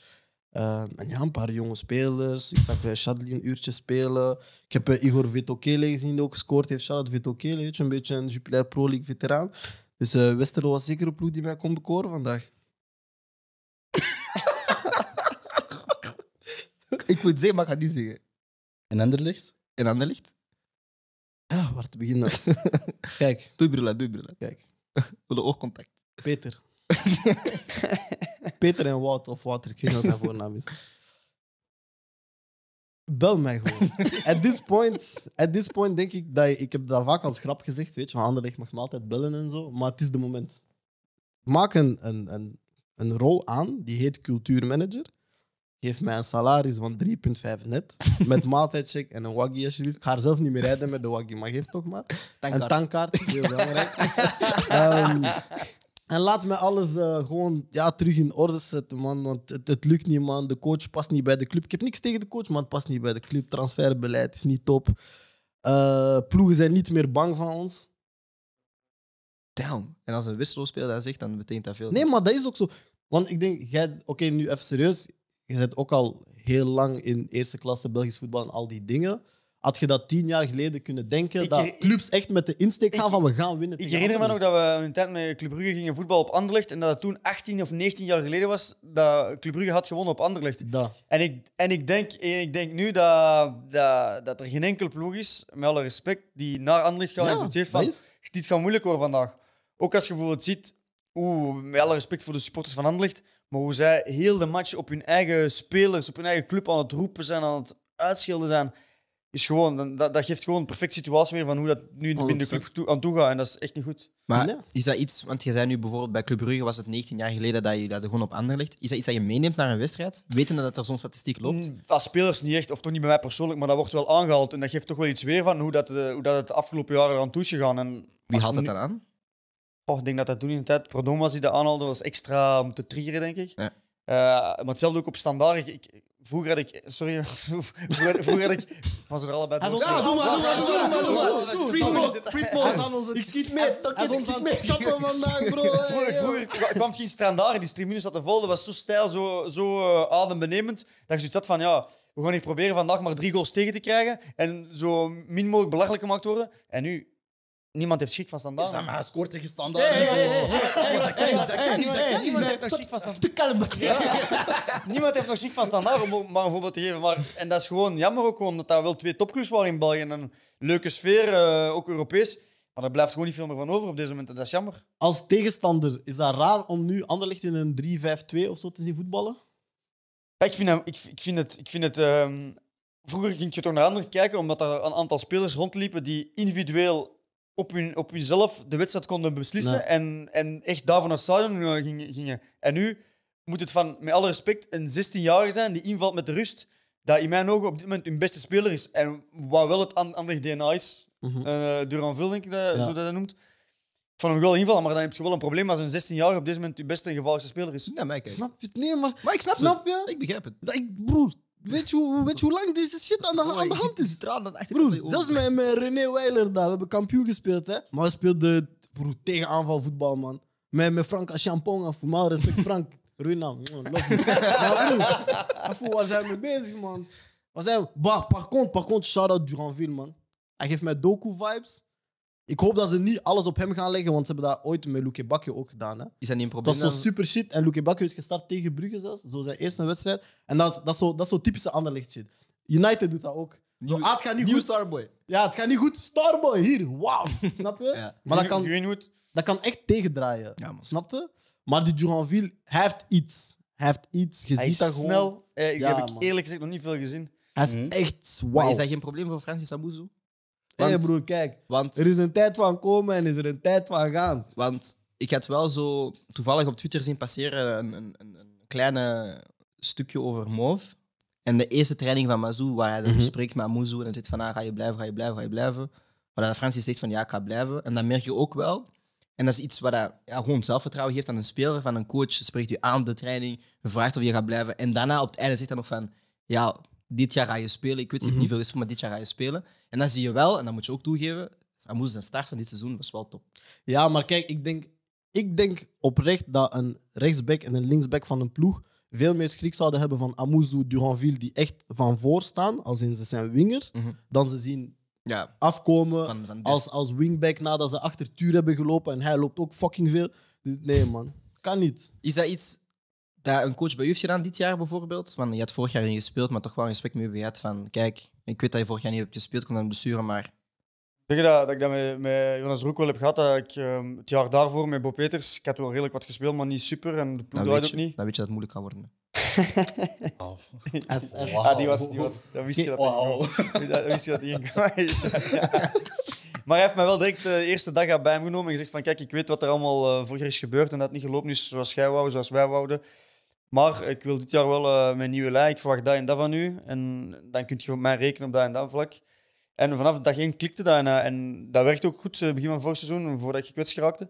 Ehm, en ja, een paar jonge spelers. Ik zag bij Shadley een uurtje spelen. Ik heb uh, Igor Vitokele gezien die ook gescoord heeft. shout Vitokele, weet je, een beetje een Jupiler Pro League veteraan. Dus eh, Westerlo was zeker een ploeg die mij kon bekoren vandaag. ik moet zeggen, maar ik ga niet zeggen. En Anderlicht? En Anderlicht? Ja, ah, waar te beginnen? Kijk. Doe brullen, doe brullen. Kijk. Willen oogcontact. Peter. Peter en Wout of wat, ik weet niet wat zijn voornaam is. Bel mij gewoon. at, this point, at this point denk ik dat... ik heb dat vaak als grap gezegd, weet je, van Anderlecht mag me altijd bellen en zo, maar het is de moment. Maak een, een, een, een rol aan, die heet cultuurmanager. Geef mij een salaris van 3,5 net. Met maaltijdcheck en een waggie, alsjeblieft. Ik ga zelf niet meer rijden met de waggie, maar geef toch maar. Een tankkaart, heel belangrijk. Ehm, en laat me alles eh, gewoon ja, terug in orde zetten, man. Want het, het, lukt niet, man. De coach past niet bij de club. Ik heb niks tegen de coach, maar het past niet bij de club. Transferbeleid is niet top. Eh, ploegen zijn niet meer bang van ons. Damn. En als een wisselspeler dat zegt, dan betekent dat veel. Nee, maar dat is ook zo. Want ik denk, jij, oké, nu even serieus. Je zit ook al heel lang in eerste klasse Belgisch voetbal en al die dingen. Had je dat tien jaar geleden kunnen denken? dat clubs echt met de insteek gaan van we gaan winnen. Ik herinner me nog dat we een tijd met Club Brugge gingen voetbal op Anderlecht. En dat het toen 18 of 19 jaar geleden was dat Club Brugge had gewonnen op Anderlecht. En, ik, en ik, denk, ik denk nu dat, dat, dat er geen enkel ploeg is, met alle respect, die naar Anderlecht gaat ja, en zoiets heeft van... Dit gaat moeilijk worden vandaag. Ook als je bijvoorbeeld ziet, hoe met alle respect voor de supporters van Anderlecht, maar hoe zij heel de match op hun eigen spelers, op hun eigen club aan het roepen zijn, aan het uitschelden zijn is gewoon, dat, dat geeft gewoon een perfect situatie weer van hoe dat nu in de club aan toe gaat. En dat is echt niet goed. Maar is dat iets, want je zei nu bijvoorbeeld bij Club Brugge was het 19 jaar geleden dat je dat gewoon op ander legt. Is dat iets dat je meeneemt naar een wedstrijd, Weten dat er zo'n statistiek loopt? Mm, als spelers niet echt, of toch niet bij mij persoonlijk, maar dat wordt wel aangehaald. En dat geeft toch wel iets weer van hoe dat, eh, hoe dat het de afgelopen jaren aan toe is gegaan. En Wie haalt dat dan aan? Oh, ik denk dat dat toen in de tijd Prodom was die dat aanhaalde, was extra om te triggeren, denk ik. Ja. Uh, maar hetzelfde ook op standaard. Ik, ik, vroeger had ik. Sorry, vroeger, vroeger had ik. Was er allebei. Ja, doe maar, doe maar, doe maar, doe maar. Free smoke, Ik schiet mee, ik schiet mee. Kappen vandaag, bro. Vroeger, kwam geen standaard, die tribune zat te vol. Dat was zo stijl, zo, zo eh, adembenemend. Dat je zoiets had van, ja, we gaan hier proberen vandaag maar drie goals tegen te krijgen. En zo min mogelijk belachelijk gemaakt worden. En nu Niemand heeft schik van standaard. Dus hij scoort tegen standaard. Oh, oh, dat kan niet, dat kan niet, Niemand heeft nog schik van standaard. Niemand heeft nog chic van standaard, om maar een voorbeeld te geven. Maar, en dat is gewoon jammer ook, omdat daar wel twee topclubs waren in België. Een leuke sfeer, eh, ook Europees. Maar daar blijft gewoon niet veel meer van over op deze moment. Dat is jammer. Als tegenstander, is dat raar om nu anderlicht in een 3-5-2 of zo te zien voetballen? ik, vind, ik, ik vind het... Ik vind het ehm, vroeger ging je toch naar Anderlecht kijken, omdat er een aantal spelers rondliepen die individueel op, hun, op hunzelf de wedstrijd konden beslissen en, en echt daarvan vanuit zuiden eh, gingen, gingen. En nu moet het van, met alle respect, een 16-jarige zijn die invalt met de rust, dat in mijn ogen op dit moment hun beste speler is. En wat wel het ander DNA is, mm eh, Duran dat, zo dat hij noemt. Van hem wel invallen, maar dan heb je wel een probleem als een 16-jarige op dit moment je beste en gevaarlijkste speler is. Nee, maar ik snap het. Nee, maar, maar ik snap, Je? Ik begrijp het. Ik, broer, Weet je, hoe, je hoe lang deze shit aan de, oh hand is? Tranen echt Broer, zelfs met, René Weiler daar. We hebben kampioen gespeeld, hè. Maar hij speelde broer, tegenaanval voetbal, man. Met, met Frank Champong af. Maar respect, Frank. Ruinam. man. Love hij waar zijn we mee bezig, man? Waar zijn Bah, par contre, par contre, shout-out Duranville, man. Hij geeft mij doku-vibes. Ik hoop dat ze niet alles op hem gaan leggen, want ze hebben dat ooit met Luke Bakje ook gedaan. Hè. Is dat niet een probleem? Dat is zo super shit. En Luke Bakje is gestart tegen Brugge zelfs, zo zijn eerste wedstrijd. En dat is, dat zo, dat zo typische Anderlecht shit. United doet dat ook. Zo, ah, het gaat niet goed. Starboy. Ja, het gaat niet goed. Starboy, hier, wauw. Snap je? Ja. Maar dat kan, dat kan echt tegendraaien. Ja, snap je? Maar die Duranville, hij heeft iets. Hij heeft iets. hij is snel. Eh, ja, heb ik eerlijk gezegd nog niet veel gezien. Hij is mhm. echt wauw. Is dat geen probleem voor Francis Abuzu? Hé broer, kijk. Want, er is een tijd van komen en is er een tijd van gaan. Want ik had wel zo toevallig op Twitter zien passeren een, een, een kleine stukje over Move. En de eerste training van Mazou, waar hij dan mhm. spreekt met Mazou en zegt van ah, ga je blijven, ga je blijven, ga je blijven. Maar dat Francis zegt van ja, ik ga blijven. En dan merk je ook wel. En dat is iets wat hij, gewoon zelfvertrouwen geeft aan een speler, van een coach. Spreekt u aan op de training, vraagt of je gaat blijven. En daarna op het einde zegt hij nog van ja, dit jaar ga je spelen. Ik weet mhm. niet veel is, maar dit jaar ga je spelen. En dan zie je wel, en dan moet je ook toegeven, Amoes zijn start van dit seizoen was wel top. Ja, maar kijk, ik denk, ik denk oprecht dat een rechtsback en een linksback van een ploeg veel meer schrik zouden hebben van Amouzou, Duranville, die echt van voor staan, als in ze zijn wingers, mhm. dan ze zien ja. afkomen als, als wingback nadat ze achter Tuur hebben gelopen en hij loopt ook fucking veel. Nee, man. Kan niet. Is dat iets dat een coach bij u heeft gedaan dit jaar bijvoorbeeld? Want je had vorig jaar niet gespeeld, maar toch wel een mee gehad van kijk, ik weet dat je vorig jaar niet hebt gespeeld, komt aan blessuren maar... Ik zeg dat, dat ik dat met, Jonas Roek wel heb gehad, dat ik ehm, het jaar daarvoor met Bob Peters, ik had wel redelijk wat gespeeld, maar niet super en de ploeg draait ook niet. Dan weet je dat het moeilijk gaat worden. wow. Oh. Ah, die was, die was, dat wist je dat wow. dat wist je dat niet. Maar hij heeft me wel direct de eerste dag bij hem genomen en gezegd van kijk, ik weet wat er allemaal eh, vorig jaar is gebeurd en dat het niet gelopen is dus zoals jij wou, zoals wij wouden. Maar ik wil dit jaar wel eh, mijn nieuwe lijn. Ik verwacht dat en dat van u. En dan kunt je op mij rekenen op dat en dat vlak. En vanaf dag één klikte dat. En, eh, dat werkte ook goed, eh, begin van vorig seizoen, voordat ik gekwetst geraakte.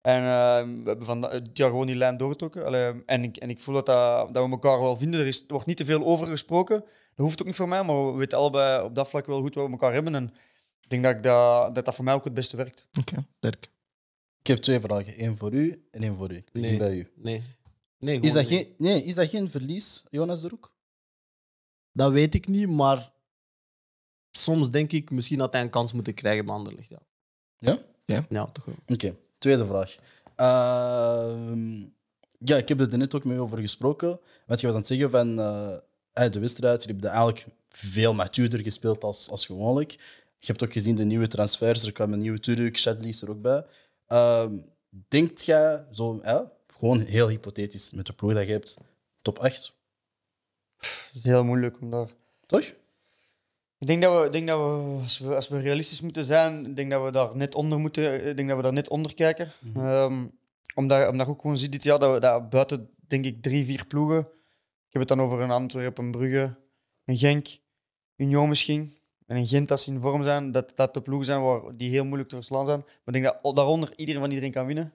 En ehm, we hebben van dit jaar gewoon die lijn doorgetrokken. en, ik, en ik voel dat, dat, we elkaar wel vinden. Er, is, wordt niet te veel over gesproken. Dat hoeft ook niet voor mij, maar we weten allebei op dat vlak wel goed wat we elkaar hebben. En ik denk dat ik dat, dat, dat voor mij ook het beste werkt. Oké, okay. Dirk. Ik heb twee vragen. één voor u en één voor u. Ik begin bij u. Nee. Nee, is dat, geen, nee, is dat geen verlies, Jonas de Roek? Dat weet ik niet, maar soms denk ik misschien dat hij een kans moet krijgen bij Anderlecht. Ja? Ja, ja. ja toch wel. Oké, tweede vraag. Ehm, ja, ik heb er net ook mee over gesproken. Want je was aan het zeggen van eh, uit de wedstrijd, je hebt eigenlijk veel matuurder gespeeld als, als gewoonlijk. Je hebt ook gezien de nieuwe transfers, er kwam een nieuwe Turk, Shadley is er ook bij. Uh, denkt jij, zo, gewoon heel hypothetisch, met de ploeg dat je hebt, top 8? Het is heel moeilijk om daar... Toch? Ik denk dat we, denk dat we, als we, als we realistisch moeten zijn, ik denk dat we daar net onder moeten, ik denk dat we daar net onder kijken. Mm omdat, omdat je ook gewoon ziet dit jaar dat we dat buiten, denk ik, drie, vier ploegen. Ik heb het dan over een Antwerpen, een Brugge, een Genk, Union misschien. En een Gent als in vorm zijn, dat, dat de ploegen zijn waar, die heel moeilijk te verslaan zijn. Maar ik denk dat daaronder iedereen van iedereen kan winnen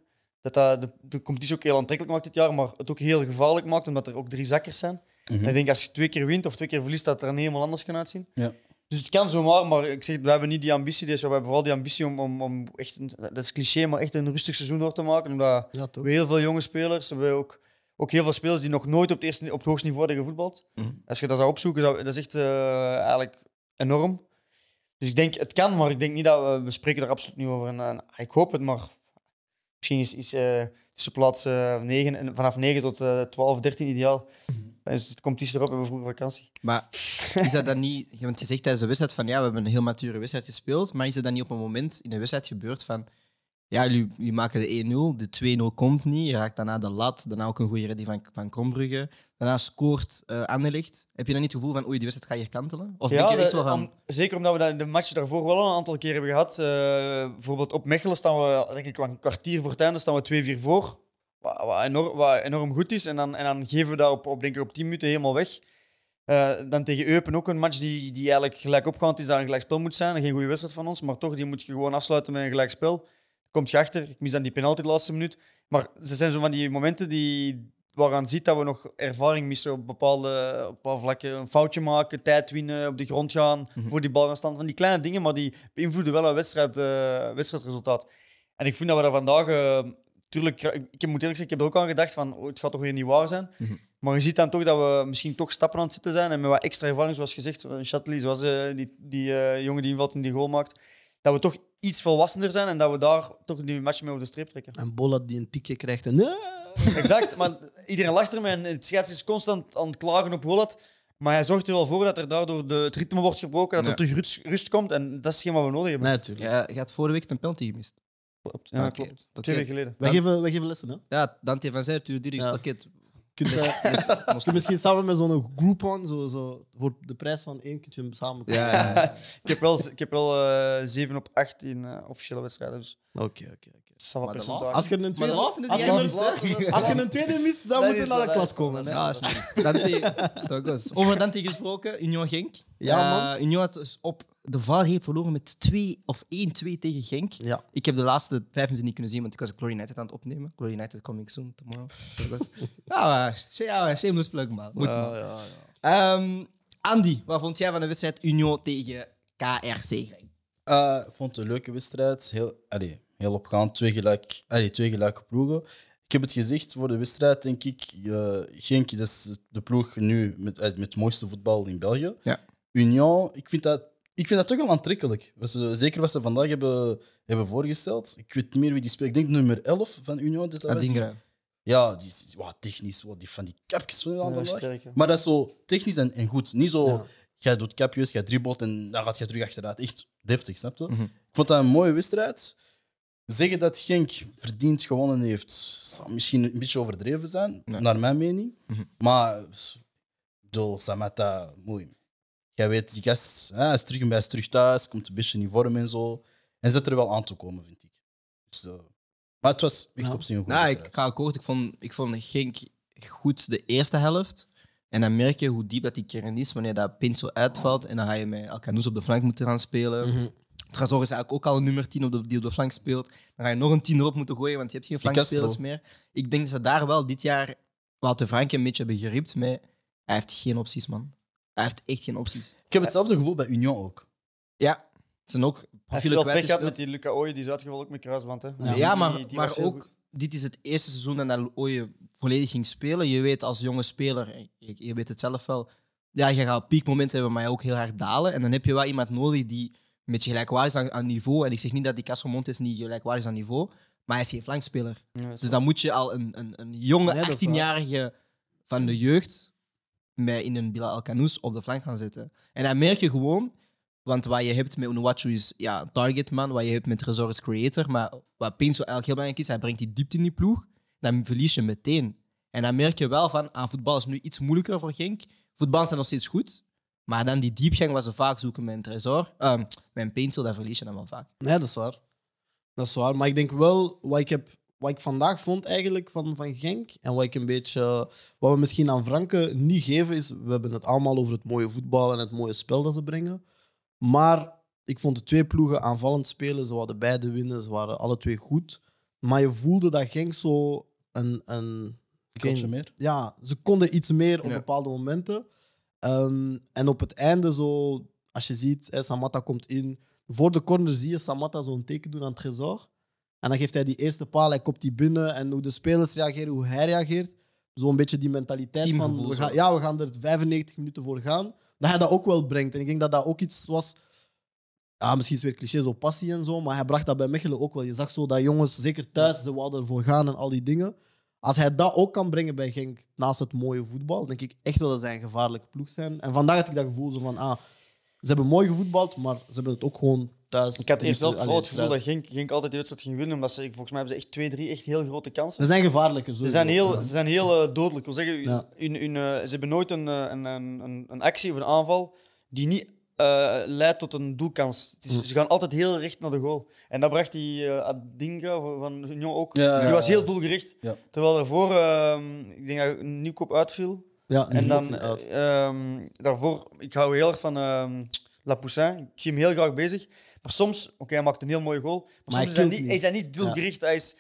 dat, dat de, de, competitie ook heel aantrekkelijk maakt dit jaar, maar het ook heel gevaarlijk maakt, omdat er ook drie zakkers zijn. Mm Ik denk als je twee keer wint of twee keer verliest, dat het er helemaal anders kan uitzien. Ja. Dus het kan zomaar, maar ik zeg, we hebben niet die ambitie. Dus we hebben vooral die ambitie om, om, om echt, een, dat is cliché, maar echt een rustig seizoen door te maken. Omdat ja, we heel veel jonge spelers hebben, ook, ook heel veel spelers die nog nooit op het, eerste, op het hoogste niveau hebben gevoetbald. Mhm. Als je dat zou opzoeken, dat, is echt eh, eigenlijk enorm. Dus ik denk, het kan, maar ik denk niet dat we, we spreken er absoluut niet over. En, en eh, ik hoop het, maar Misschien is, is uh, eh, tussen plaats 9 eh, en vanaf 9 tot uh, 12, 13 ideaal. Dan komt iets erop en we vroege vakantie. Maar is dat dan niet, want je zegt tijdens de wedstrijd van ja, we hebben een heel mature wedstrijd gespeeld, maar is dat dan niet op een moment in de wedstrijd gebeurd van ja, jullie, maken de 1-0, de 2-0 komt niet. Je raakt daarna de lat, daarna ook een goede redding van, van Krombrugge. Daarna scoort uh, Anderlecht. Heb je dan niet het gevoel van oei, die wedstrijd gaat hier kantelen? Of denk je echt wel van... zeker omdat we dat in de match daarvoor wel een aantal keer hebben gehad. Eh, bijvoorbeeld op Mechelen staan we, denk ik, een kwartier voor het einde staan we 2-4 voor. Wat, wat, enorm, wat, enorm, goed is. En dan, en dan geven we dat op, denk ik, op 10 minuten helemaal weg. Eh, dan tegen Eupen ook een match die, die eigenlijk gelijk opgaand is, daar een gelijk spel moet zijn. Geen goede wedstrijd van ons, maar toch, die moet je gewoon afsluiten met een gelijk spel komt je achter, ik mis dan die penalty de laatste minuut. Maar ze zijn zo van die momenten die, waaraan ziet dat we nog ervaring missen op bepaalde, op bepaalde vlakken. Een foutje maken, tijd winnen, op de grond gaan, mhm. voor die bal gaan staan. Van die kleine dingen, maar die beïnvloeden wel een wedstrijd, eh, wedstrijdresultaat. En ik vind dat we daar vandaag... Eh, tuurlijk, ik moet eerlijk zeggen, ik heb er ook aan gedacht van oh, het gaat toch weer niet waar zijn. Mhm. Maar je ziet dan toch dat we misschien toch stappen aan het zitten zijn. En met wat extra ervaring, zoals gezegd, een Chatley, zoals eh, die, die jongen die invalt en die goal maakt dat we toch iets volwassener zijn en dat we daar toch nu een match mee op de streep trekken. En Bollat die een tikje krijgt en... Eh. Exact, maar iedereen lacht ermee en het schets is constant aan het klagen op Bollat. Maar hij zorgt er wel voor dat er daardoor de, het ritme wordt gebroken, dat er terug rust, rust, komt en dat is geen wat we nodig hebben. natuurlijk. Ja, je had vorige week een penalty gemist. Klopt. Ja, okay. Twee weken geleden. Wij geven, geven lessen, hè? Ja, Dante van Zijt, uw direct, ja. misschien samen met zo'n Groupon, zo, zo, voor de prijs van één, kun je hem samen Ja, ik heb wel, ik heb wel uh, eh, 7 op 18 eh, officiële wedstrijden. Dus oké, oké. Als je een tweede, als je, een tweede mist, dan moet je naar de klas komen. Ja, Dante, Over Dante gesproken, Union Genk. Ja, man. Eh, Union is op de Val heeft verloren met 2 of 1-2 tegen Genk. Ik heb de laatste vijf minuten niet kunnen zien, want ik was Glory United aan het opnemen. Glory United coming soon, tomorrow. Ah, ja, ja, shameless plug, man. Moet, man. Ja, ja, ehm, Andy, wat vond jij van de wedstrijd Union tegen KRC? Eh, ik vond het een leuke wedstrijd. Heel, allee, heel opgaand. Twee, gelijk, allee, twee gelijke ploegen. Ik heb het gezegd voor de wedstrijd, denk ik. Eh, Genk is de ploeg nu met, eh, met het mooiste voetbal in België. Ja. Union, ik vind dat ik vind dat toch wel aantrekkelijk. zeker wat ze vandaag hebben, hebben voorgesteld. Ik weet niet meer wie die speelt. Ik denk nummer 11 van Union. Dit Adingra. Ja, die is technisch, wat die van die kapjes van ja, Maar dat is zo technisch en, en goed. Niet zo, ja. jij doet kapjes, jij dribbelt en dan gaat je terug achteruit. Echt deftig, snap je? Mhm. Ik vond dat een mooie wedstrijd. Zeggen dat Genk verdiend gewonnen heeft, zou misschien een beetje overdreven zijn, naar mijn mening. Mhm. Maar, doel, Samata, moeilijk. Jij weet, die gast hè, is terug en bij terug thuis, komt een beetje in vorm en zo. En zit er wel aan te komen, vind ik. Dus, eh, maar het was echt op zijn goed. Nou, ik ga akkoord. Ik vond, ik vond Genk goed de eerste helft. En dan merk je hoe diep dat die kern is wanneer dat zo uitvalt. En dan ga je met Alcanoes op de flank moeten gaan spelen. Mm -hmm. Trazor is eigenlijk ook al een nummer 10 op de, die op de flank speelt. Dan ga je nog een 10 erop moeten gooien, want je hebt geen flankspelers meer. Ik denk dat ze daar wel dit jaar de Frank een beetje hebben geript. Maar hij heeft geen opties, man. Hij heeft echt geen opties. Ik heb hetzelfde gevoel bij Union ook. Ja, het zijn ook profielen kwijt. Ik gehad met die Luca Ooyen, die is uitgevallen ook met kruisband. Hè? Ja, maar, maar ook dit is het eerste seizoen dat Ooyen volledig ging spelen. Je weet als jonge speler, je, weet het zelf wel, ja, je gaat piekmomenten hebben, maar je ook heel hard dalen. En dan heb je wel iemand nodig die een beetje gelijkwaardig is aan, niveau. En ik zeg niet dat die Castro is, niet gelijkwaardig is aan niveau, maar hij is geen flankspeler. dus dan moet je al een, een, een jonge 18-jarige van de jeugd mij in een Bilal Alcanous op de flank gaan zetten. En dan merk je gewoon, want wat je hebt met Onuwachu is ja, targetman, wat je hebt met Resort is creator, maar wat pincel eigenlijk heel belangrijk is, hij brengt die diepte in die ploeg, dan verlies je meteen. En dan merk je wel van, ah, voetbal is nu iets moeilijker voor gink Voetbal zijn nog steeds goed, maar dan die diepgang was ze vaak zoeken met een Tresor, uh, eh, met een dat verlies je dan wel vaak. Nee, dat is waar. Dat is waar, maar ik denk wel, wat ik heb wat ik vandaag vond eigenlijk van, van Genk en wat ik een beetje, wat we misschien aan Franken niet geven, is we hebben het allemaal over het mooie voetbal en het mooie spel dat ze brengen. Maar ik vond de twee ploegen aanvallend spelen. Ze hadden beide winnen, ze waren alle twee goed. Maar je voelde dat Genk zo een. een meer? Ja, ze konden iets meer op bepaalde momenten. Ehm, en op het einde, zo, als je ziet, hè, Samatta komt in. Voor de corner zie je Samatta zo'n teken doen aan Trezor. En dan geeft hij die eerste paal, hij kopt die binnen. En hoe de spelers reageren, hoe hij reageert. Zo'n beetje die mentaliteit van, we gaan, ja, we gaan er 95 minuten voor gaan. Dat hij dat ook wel brengt. En ik denk dat dat ook iets was... Ja, misschien is het weer cliché, zo passie en zo. Maar hij bracht dat bij Mechelen ook wel. Je zag zo dat jongens, zeker thuis, ze wilden ervoor gaan en al die dingen. Als hij dat ook kan brengen bij Genk, naast het mooie voetbal, denk ik echt dat zij een gevaarlijke ploeg zijn. En vandaag had ik dat gevoel zo van, ah, ze hebben mooi gevoetbald, maar ze hebben het ook gewoon ik had eerst wel het groot gevoel dat Gink Genk altijd de wedstrijd ging winnen. Omdat ze, volgens mij hebben ze echt 2-3 echt heel grote kansen. Ze zijn gevaarlijke. Ze zijn heel, ze eh, zijn heel dodelijk. wil zeggen, hun, hun, eh, ze hebben nooit eh, een, een, een, een, actie of een aanval die niet leidt tot een doelkans. ze gaan altijd heel recht naar de goal. En dat bracht die Adinga van Union ook. die was heel doelgericht. Terwijl daarvoor ehm, ik denk dat Nieuwkoop uitviel. Ja, en dan, ehm, daarvoor, ik hou heel erg van ehm, Lapoussin. Ik zie hem heel graag bezig. Maar soms, oké, hij maakt een heel mooie goal. Maar, soms hij is, hij niet, is niet doelgericht. Hij is,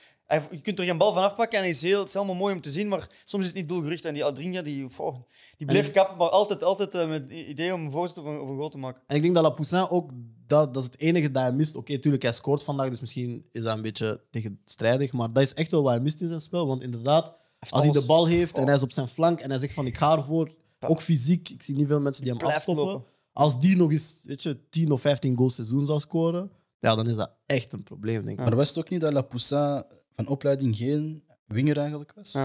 je kunt er geen bal van afpakken en hij is heel, het is allemaal mooi om te zien, maar soms is het niet doelgericht. En die Aldringa, die, die bleef kappen, maar altijd, altijd eh, met het idee om een voorzet of een, goal te maken. En ik denk dat La Poussin ook, dat, dat is het enige dat hij mist. Oké, tuurlijk, hij scoort vandaag, dus misschien is dat een beetje tegenstrijdig, maar dat is echt wel wat hij mist in zijn spel. Want inderdaad, als hij de bal heeft en oh. hij is op zijn flank en hij zegt van ik ga ervoor, ook fysiek, ik zie niet veel mensen die, hem afstoppen. Als die nog eens weet je, 10 of 15 goals seizoen zou scoren, ja, dan is dat echt een probleem, denk ik. Maar was het ook niet dat La Poussin van opleiding geen winger eigenlijk was?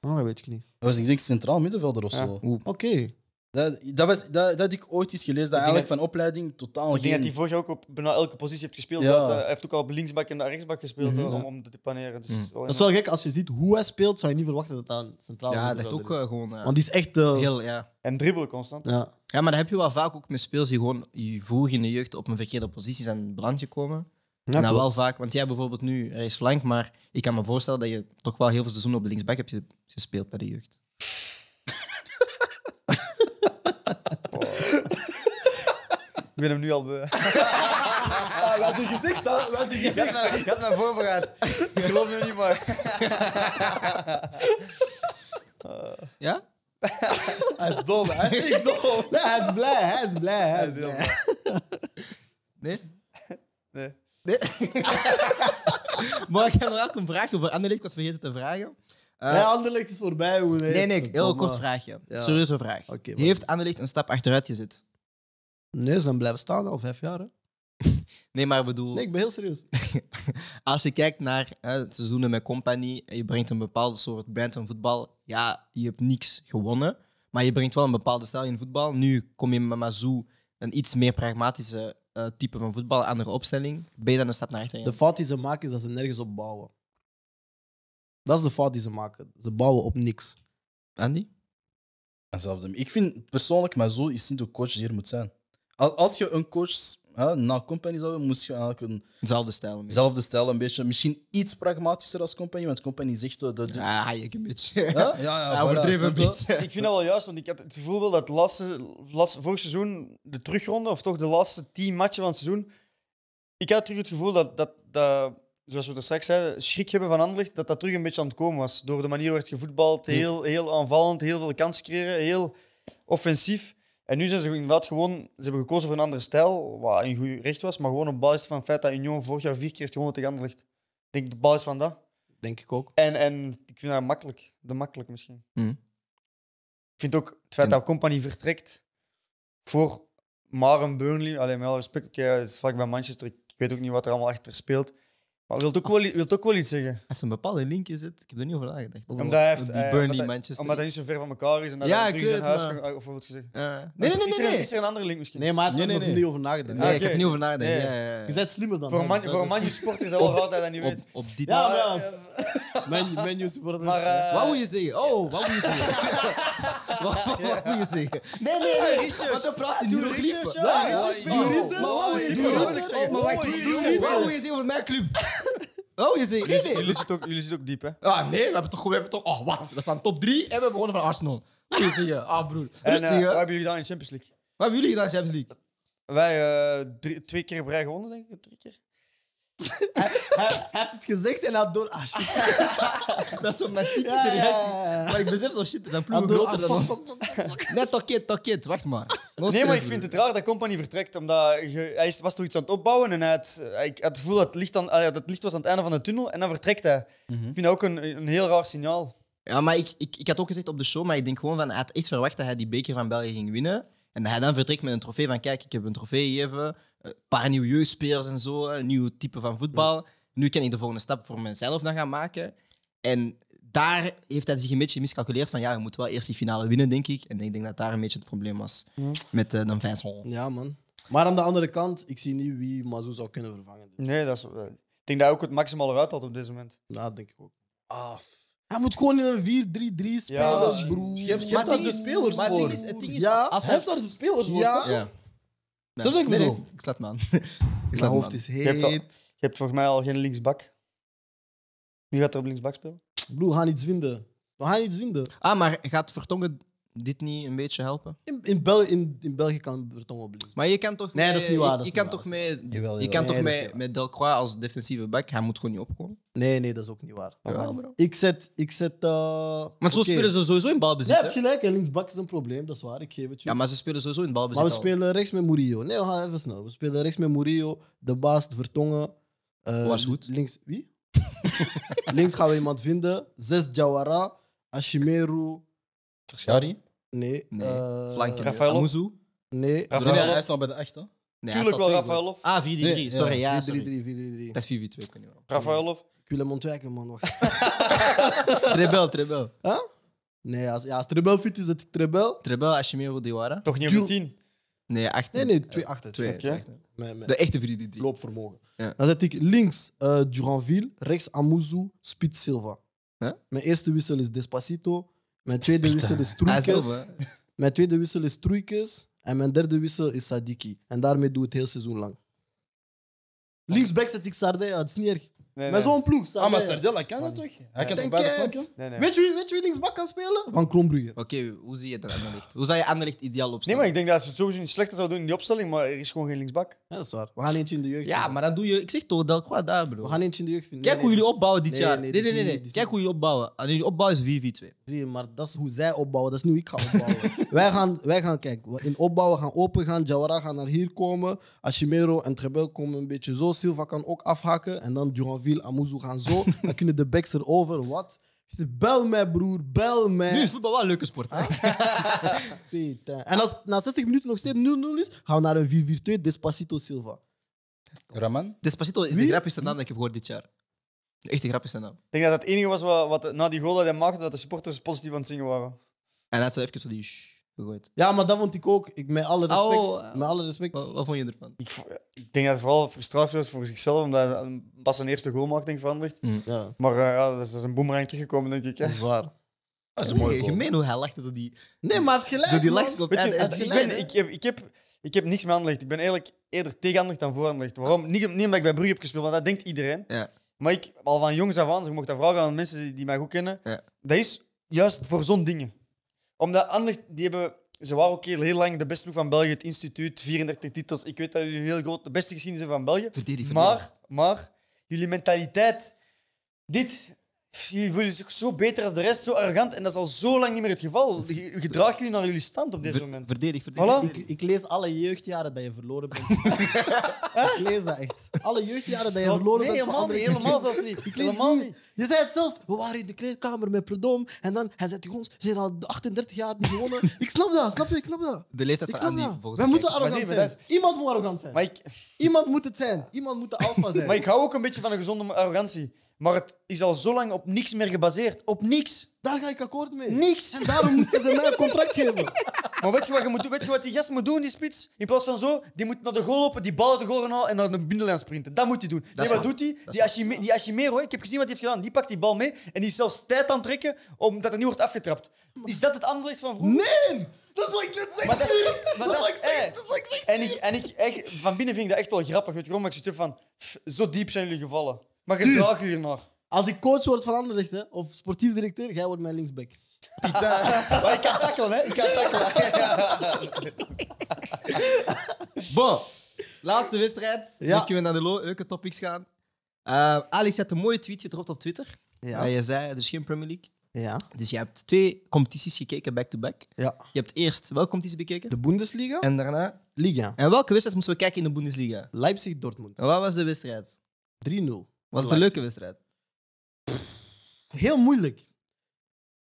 Oh, dat weet ik niet. Dat was, ik denk, centraal middenvelder of zo. Oké. Okay. Dat, dat, was, dat, had ik ooit eens gelezen, dat eigenlijk van opleiding totaal Ik denk dat hij vorig jaar ook op bijna elke positie heeft gespeeld. Eh, hij heeft ook al op linksbak en rechtsbak gespeeld mhm. om, om te paneren. Dus, mhm. Dat is wel gek, als je ziet hoe hij speelt, zou je niet verwachten dat dat centraal Ja, dat ook eh, gewoon... Eh, want die is echt... heel, ja. En dribbelen constant. Ja. ja, maar dan heb je wel vaak ook met speels die gewoon je vroeg in de jeugd op een verkeerde positie zijn belandje komen. Ja, nou, wel vaak, want jij bijvoorbeeld nu, hij is flank, maar ik kan me voorstellen dat je toch wel heel veel seizoenen op de linksback hebt gespeeld bij de jeugd. Ik ben hem nu al beu. Ah, wat gezicht gezicht, hè? Wat had gezicht. Je had me- voorbereid. Ik geloof nu niet, maar... Ja? Hij is dom, hij is echt dom. hij is blij, hij is blij. Hij is Nee? Nee. Maar ik had nog wel een vraag over Anderlecht. Ik was vergeten te vragen. Uh, eh, nee, Anderlecht is voorbij. Hoe nee, nee, heel kort eh, vraagje. Ja. Serieuze vraag. Heeft Anderlecht een stap achteruit gezet? Nee, ze zijn blijven staan al vijf jaar. nee, maar ik bedoel... Nee, ik ben heel serieus. als je kijkt naar het seizoenen met Company, je brengt een bepaalde soort brand van voetbal. Ja, je hebt niks gewonnen, maar je brengt wel een bepaalde stijl in voetbal. Nu kom je met Mazou een iets meer pragmatische eh, type van voetbal, andere opstelling. Ben je dan een stap naar achteren? De fout die ze maken is dat ze nergens op bouwen. Dat is de fout die ze maken. Ze bouwen op niks. Andy? Hetzelfde. Ik vind persoonlijk, maar zo is niet de coach die er moet zijn. Als je een coach hè, na Company zou hebben, moest je eigenlijk een... Zelfde stijl. Een zelfde stijl, een beetje. Misschien iets pragmatischer als Company, want Company zegt... Eh, dat. Ah, ja, ik een beetje. Ja, ja, ja een beetje. Ik vind dat wel juist, want ik had het gevoel wel dat laatste, laatste, vorig seizoen, de terugronde, of toch de laatste tien matchen van het seizoen, ik had terug het gevoel dat, dat, dat zoals we er straks zeiden, schrik hebben van Anderlecht, dat dat terug een beetje aan het komen was. Door de manier waarop het gevoetbald, heel, heel aanvallend, heel veel kansen creëren, heel offensief. En nu zijn ze inderdaad gewoon, ze hebben gekozen voor een andere stijl, wat een goed recht was, maar gewoon op basis van het feit dat Union vorig jaar vier keer heeft tegen Anderlecht. Ik denk de basis van dat. Denk ik ook. En, en ik vind dat makkelijk. De makkelijk misschien. Hm. Ik vind ook het feit dat Company vertrekt voor Maren Burnley, alleen met alle respect, okay, is vaak bij Manchester, ik weet ook niet wat er allemaal achter speelt wilt ook, wel, wilt ook wel iets zeggen. Als een bepaalde link in zit. Ik heb er niet over nagedacht. omdat hij heeft, die eh, Bernie Burnley omdat Manchester. Omdat dat niet zo ver van elkaar is en dat Ja, hij in huis Of oh, wat gezegd. zegt. Nee, nee, nee, nee. is er een andere link misschien? Nee, maar ik ah, heb er niet over nagedacht. Nee, ik heb er niet over nagedacht. Ja, ja, Je bent slimmer dan Voor een, man, voor een manje sporter is dat wel raar dat hij niet weet. Op, op dit. Ja, maar Mijn, mijn Maar, eh, Wat wil je zeggen? Oh, wat wil je zeggen? wat wil je zeggen? Nee, nee, nee. Want praat nu nog liever. Maar wat wil wat wil je zeggen over mijn club? Oh, je ziet, jullie, jullie, zitten ook, jullie ook diep, hè? Ah, nee, we hebben toch... We hebben toch oh, wat? We staan top 3 en we begonnen van Arsenal. je zie je? Ah, broer. Rustig, en, uh, hebben jullie dan in de Champions League? Wat hebben jullie gedaan in Champions League? Wij uh, twee keer op gewonnen, denk ik. Drie keer hij, heeft het gezegd en hij had door. Ah, shit. dat is zo'n mijn reactie. maar ik besef zo, shit, zijn ploegen groter dan ah, ons. nee, toch, tokket, wacht maar. nee, maar ik vind het raar dat Company vertrekt, omdat hij was toch iets aan het opbouwen en hij had, het gevoel dat het, licht aan, dat licht was aan het einde van de tunnel en dan vertrekt hij. Mhm. Ik vind dat ook een, een heel raar signaal. Ja, maar ik, ik, ik had ook gezegd op de show, maar ik denk gewoon van, hij had iets verwacht dat hij die beker van België ging winnen. En dat hij dan vertrekt met een trofee van, kijk, ik heb een trofee gegeven een paar nieuwe jeugdspelers en zo, een nieuw type van voetbal. Nu kan ik de volgende stap voor mezelf dan gaan maken. En daar heeft hij zich een beetje miscalculeerd van ja, je moet wel eerst die finale winnen, denk ik. En ik denk dat daar een beetje het probleem was met uh, eh, de Ja, man. Maar aan de andere kant, ik zie niet wie Mazou zou kunnen vervangen. Dus. Nee, dat is, eh, ik denk dat hij ook het maximale uit had op dit moment. Ja, dat denk ik ook. Af. Ah, hij moet gewoon in een 4-3-3 spelen, ja, broer. Je hebt, de spelers voor. ja, als hij heeft daar de spelers voor. ja. Nee. Is ik bedoel? Nee, ik slaat me aan. ik Mijn hoofd is heet. Je hebt, al, je hebt volgens mij al geen linksbak. Wie gaat er op linksbak spelen? Bloe we gaan iets vinden. We gaan niet vinden. Ah, maar gaat Vertongen dit niet een beetje helpen? In, in, Bel in, in België kan Berton opblijven. Maar je kan toch Nee, dat is niet waar. Je, je kan toch mee, Je kan toch mee, met Delcroix als defensieve back? Hij moet gewoon niet opkomen. Nee, nee, dat is ook niet waar. Ah, ik zet... Ik zet uh, zo spelen ze sowieso in balbezit. Nee, je hebt gelijk. Linksbak is een probleem, dat is waar. Ik geef het je. Ja, maar ze spelen sowieso in balbezit. Maar we spelen rechts met Murillo. Nee, we gaan even snel. We spelen rechts met Murillo, De Baas, Vertongen. Uh, was goed. Links... Wie? links gaan we iemand vinden. Zes Jawara, Ashimeru... Verschari? Nee. nee. Uh, eh, Flanker. Nee. Nee, hij is al bij de echte. Nee, Tuurlijk wel Rafael. Ah, 4 3 Nee, sorry, ja. 4-3-3. Dat is 4-4-2. Rafaelov? Ik wil hem ontwijken, man. trebel, Trebel. Huh? Nee, als, ja, als Trebel fit is, dat ik Trebel. als Trebel, die Diwara. Toch niet op 10? Nee, 8. Nee, nee, 2 achter. De echte 4-3-3. Loopvermogen. Ja. Dan zet ik links uh, Duranville, rechts Amuzu, Spit Silva. Huh? Mijn eerste wissel is Despacito. Mijn tweede wissel is Troeikes. Mijn tweede wissel is Troeikes. En mijn derde wissel is Sadiki. En daarmee doe ik het heel seizoen lang. Linksback zet ik Sardé, dat is niet erg. Nee, Met zo'n ploeg. Ah, maar hij. kan dat toch? Hij kan Denk Weet je, wie- weet je wie linksbak kan spelen? Van Krombrugge. Oké, hoe zie je het aan de licht? Hoe zou je licht ideaal opstellen? Nee, maar ik denk dat ze het sowieso niet slechter zou doen in die opstelling, maar er is gewoon geen linksbak. Ja, dat is waar. We gaan eentje in de jeugd. Ja, maar dat doe je... Ik zeg toch, dat qua daar, bro. We gaan eentje in de jeugd vinden. Kijk hoe jullie opbouwen dit Nee, jaar. nee, Nee, nee, nee. Kijk hoe jullie opbouwen. Ah, en jullie opbouw is 4 v 2 Maar dat is hoe zij opbouwen. Dat is nu ik ga opbouwen. wij, gaan, wij gaan, kijk, in opbouwen gaan open gaan. Jawara gaan naar hier komen. Ashimero en Trebel komen een beetje zo. Silva kan ook afhakken. En dan Duran wil gaan zo. dan kunnen de backs over wat? Bel mij, broer, bel mij. Nu is voetbal wel een leuke sport. Hè? Ah. en als na 60 minuten nog steeds 0-0 is, gaan we naar een 4-4-2 Despacito Silva. Raman? Despacito is Wie? de grappigste naam die ik heb gehoord dit jaar. De echte grappigste naam. Ik denk dat het enige was wat, wat na die goal dat hij maakte, dat de supporters positief aan het zingen waren. En dat zo even die... Ja, maar dat vond ik ook. Ik, met alle oh, respect. Eh. met alle respect. Wat, vond je ervan? Ik, ik denk dat het vooral frustratie was voor zichzelf, omdat hij pas zijn eerste goal maakte, veranderd. Mm. Ja. Maar eh, ja, dat is, een boemerang teruggekomen, denk ik. Hè? Dat is waar. Dat is een gemeen hoe hij lacht, door die... Nee, maar hij heeft gelijk. die lachskop. En, ik, ik, heb, ik, heb, ik heb niks met aanlegd. Ik ben eigenlijk eerder tegen dan voor Waarom? Niet, niet omdat ik bij Brugge heb gespeeld, want dat denkt iedereen. Ja. Maar ik, al van jongs af aan, dus ik mocht dat vragen aan mensen die, die mij goed kennen. Ja. Dat is juist voor zo'n dingen omdat anders die hebben, ze waren ook heel, heel lang de beste ploeg van België, het instituut, 34 titels. Ik weet dat jullie heel groot, de beste geschiedenis van België. Maar, maar, jullie mentaliteit, dit je voelt je zo beter als de rest, zo arrogant. En dat is al zo lang niet meer het geval. Je jullie naar jullie stand op dit moment. Verdedig, verdedig. Voilà. Ik, ik, lees alle jeugdjaren dat je verloren bent. ik lees dat echt. Alle jeugdjaren dat je verloren nee, bent. Helemaal helemaal zelfs niet. Ik lees helemaal niet. Je zei het zelf. We waren in de kleedkamer met Predom. En dan, hij zegt ons, ze zijn al 38 jaar niet gewonnen. ik snap dat, snap je? Ik snap dat. De leeftijd van Andy, We moeten arrogant zijn. Iemand moet arrogant zijn. Maar ik... Iemand moet het zijn. Iemand moet de alfa zijn. maar ik hou ook een beetje van een gezonde arrogantie. Maar het is al zo lang op niks meer gebaseerd. Op niks. Daar ga ik akkoord mee. Niks. En daarom moeten ze mij een contract geven. Maar weet je, wat je moet, weet je wat die gast moet doen, die spits? In plaats van zo, die moet naar de goal lopen, die bal de goal halen en naar de binnenlijn sprinten. Dat moet hij doen. Nee, wat doet hij? Die, Achime, die Achimero, ik heb gezien wat hij heeft gedaan. Die pakt die bal mee en die is zelfs tijd aan het trekken omdat hij niet wordt afgetrapt. Is dat het antwoord van vroeger? Nee! Dat is wat ik net zeg, maar dat, is, wat ik zeg. Eh. dat is wat ik En ik, en ik echt, van binnen vind ik dat echt wel grappig. Weet je Ik zit van, zo diep zijn jullie gevallen. Maar gedraag je nog. Als ik coach word van Anderlecht, of sportief directeur, jij wordt mijn linksback. Eh. maar ik kan tackelen, hè? Ik kan tackelen. bon, laatste wedstrijd. Dan kunnen we naar de leuke topics gaan. Uh, Alex had een mooie tweet gedropt op Twitter. Ja. je zei, er is geen Premier League. Ja. Dus je hebt twee competities gekeken back-to-back. Ja. Je hebt eerst welke competitie bekeken? De Bundesliga. En daarna? Liga. En welke wedstrijd moesten we kijken in de Bundesliga? Leipzig-Dortmund. En wat was de wedstrijd? 3-0. Was het een leuke wedstrijd? Heel moeilijk.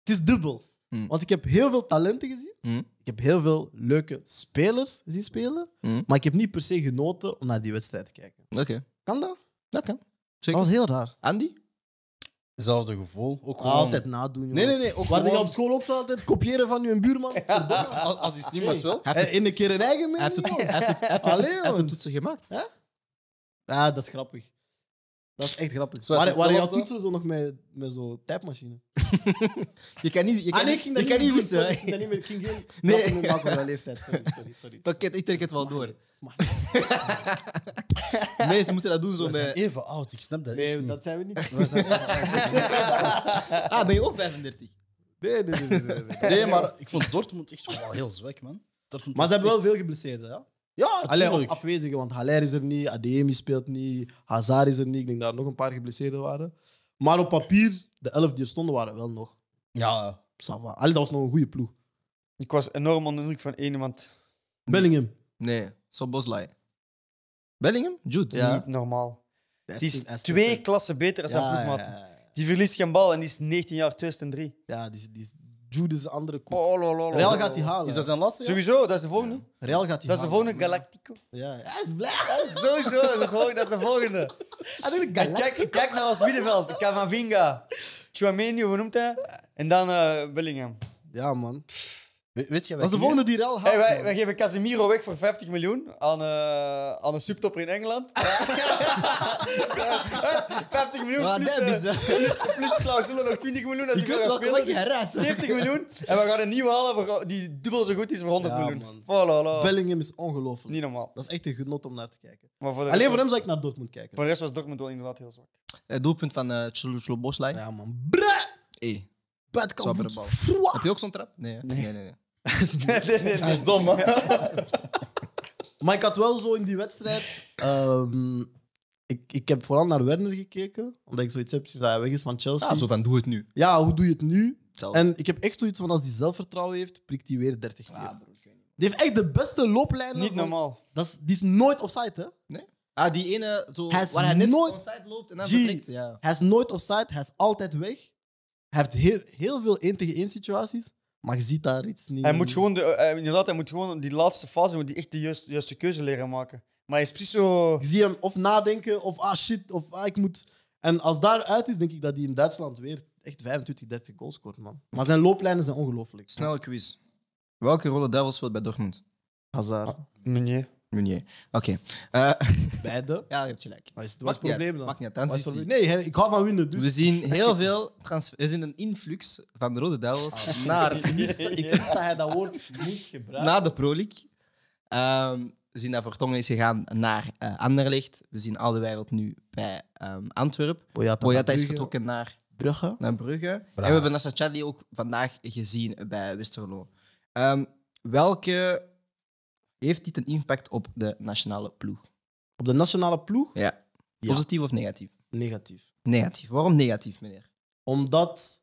Het is dubbel. Hm. Want ik heb heel veel talenten gezien. Hm. Ik heb heel veel leuke spelers zien spelen. Hm. Maar ik heb niet per se genoten om naar die wedstrijd te kijken. Oké. Kan dat? Dat kan. Zeker. Dat was heel raar. Andy? Hetzelfde gevoel. Ook Altijd nadoen. Nee, nee, nee. Waar gewoon... je op school ook zo altijd kopiëren van je buurman. Als hij niet was wel. Hij heeft in een keer een eigen mening. Hij het, heeft het, heeft het, heeft het toetsen gemaakt. Ja, ah, dat is grappig. Dat is echt grappig. Zo, Waar, waren jouw toetsen zo nog met, met zo'n typemachine? je kan niet... Je ah, kan, ah, nee, je kan niet Ik ging geen nee. maken mijn leeftijd. Sorry, sorry. sorry. ik trek het wel door. Maar. nee, ze moesten dat doen zo we met... even oud, ik snap dat Nee, dat zijn we niet. ah, ben je ook 35? Nee, nee, nee. Nee, nee, maar ik vond Dortmund echt wel heel zwak, man. maar ze hebben wel veel geblesseerd, ja? Ja, Allee, was afwezigen, want Haller is er niet, Ademi speelt niet, Hazard is er niet. Ik denk dat er nog een paar geblesseerden waren. Maar op papier, de elf die er stonden, waren wel nog. Ja. Sava. dat was nog een goede ploeg. Ik was enorm onder de van één iemand. Bellingham. Nee, Soboslai. Bellingham? Jude. Ja. Niet normaal. Die is twee klassen beter dan zijn ploegmaat. Die verliest geen bal en die is 19 jaar 2003. Ja, die, die, andere oh, Real gaat die halen. Is dat zijn laatste? Sowieso, dat is de volgende. Real gaat die Dat is de volgende Galactico. Ja, is blij. Sowieso, dat is de volgende. Dat kijk, naar ons middenveld. Cavavinga, Chouameni, hoe noemt hij? En dan eh, Bellingham. Ja, man. We, weet je, dat is de volgende die er al haalt. Hey, wij, wij, geven Casemiro weg voor 50 miljoen aan, uh, aan een subtopper in Engeland. 50 miljoen plus, uh, is, eh, eh, plus, plus nog 20 miljoen. Als je kunt wel spelen. 70 miljoen. En we gaan een nieuwe halen die dubbel zo goed is voor 100 ja, miljoen. Bellingham is ongelooflijk. Niet normaal. Dat is echt een genot om naar te kijken. Alleen voor hem zou ik naar Dortmund kijken. Voor de rest was Dortmund wel inderdaad heel zwak. Het doelpunt van uh, Cholo Ja, man. Bruh! Hey. Bad Heb je ook zo'n trap? Nee, nee, nee. nee nee, nee, nee, dat is dom, man. maar ik had wel zo in die wedstrijd. Ehm, ik, ik heb vooral naar Werner gekeken, omdat ik zoiets heb gezien dat hij weg is van Chelsea. Ja, zo van doe het nu. ja hoe doe je het nu? En ik heb echt zoiets van: als die zelfvertrouwen heeft, prikt hij weer 30 keer. Die heeft echt de beste looplijn Niet normaal. Dat is, die is nooit offside, hè? Ah, die ene zo, waar hij net nooit- site loopt en dan Ja. Hij is nooit offside, hij is altijd weg. Hij heeft heel, heel veel 1 tegen 1 situaties maar je ziet daar iets niet. Hij moet gewoon, de, eh, eh, inderdaad, hij moet gewoon die laatste fase moet die echt de juiste, juiste keuze leren maken. Maar hij is precies zo. Je ziet hem of nadenken, of ah shit, of ah ik moet. En als daaruit is, denk ik dat hij in Duitsland weer echt 25, 30 goals scoort, man. Maar zijn looplijnen zijn ongelooflijk. Snelle quiz. Welke rol de speelt bij Dortmund? Hazard. Ah, meneer. Oké. Okay. Uh, eh, Beide? ja, je hebt gelijk. Maar is het, wat is het probleem dan? Maakt niet nee, ik ga van winnen. Dus. We zien heel veel transfer... Er is een influx van de Rode Duivels ah. naar... ik wist dat hij dat woord moest gebruiken. Naar de Pro League. Ehm, we zien dat Vertongen is gegaan naar eh, Anderlecht. We zien al de wereld nu bij um, ehm, Antwerpen. Boyata, is vertrokken naar Brugge. Naar Brugge. En we hebben Nassachali ook vandaag gezien bij Westerlo. Ehm, welke heeft dit een impact op de nationale ploeg? Op de nationale ploeg? Ja. Positief of negatief? Negatief. Negatief. Waarom negatief, meneer? Omdat,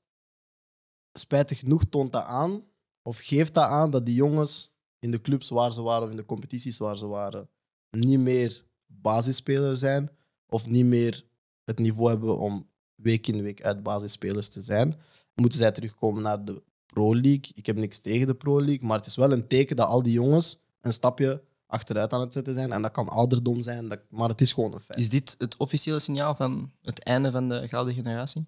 spijtig genoeg, toont dat aan, of geeft dat aan, dat die jongens in de clubs waar ze waren of in de competities waar ze waren, niet meer basisspeler zijn of niet meer het niveau hebben om week in week uit basisspelers te zijn. Moeten zij terugkomen naar de Pro League? Ik heb niks tegen de Pro League, maar het is wel een teken dat al die jongens een stapje achteruit aan het zetten zijn. En dat kan ouderdom zijn, dat, maar het is gewoon een feit. Is dit het officiële signaal van het einde van de gouden generatie?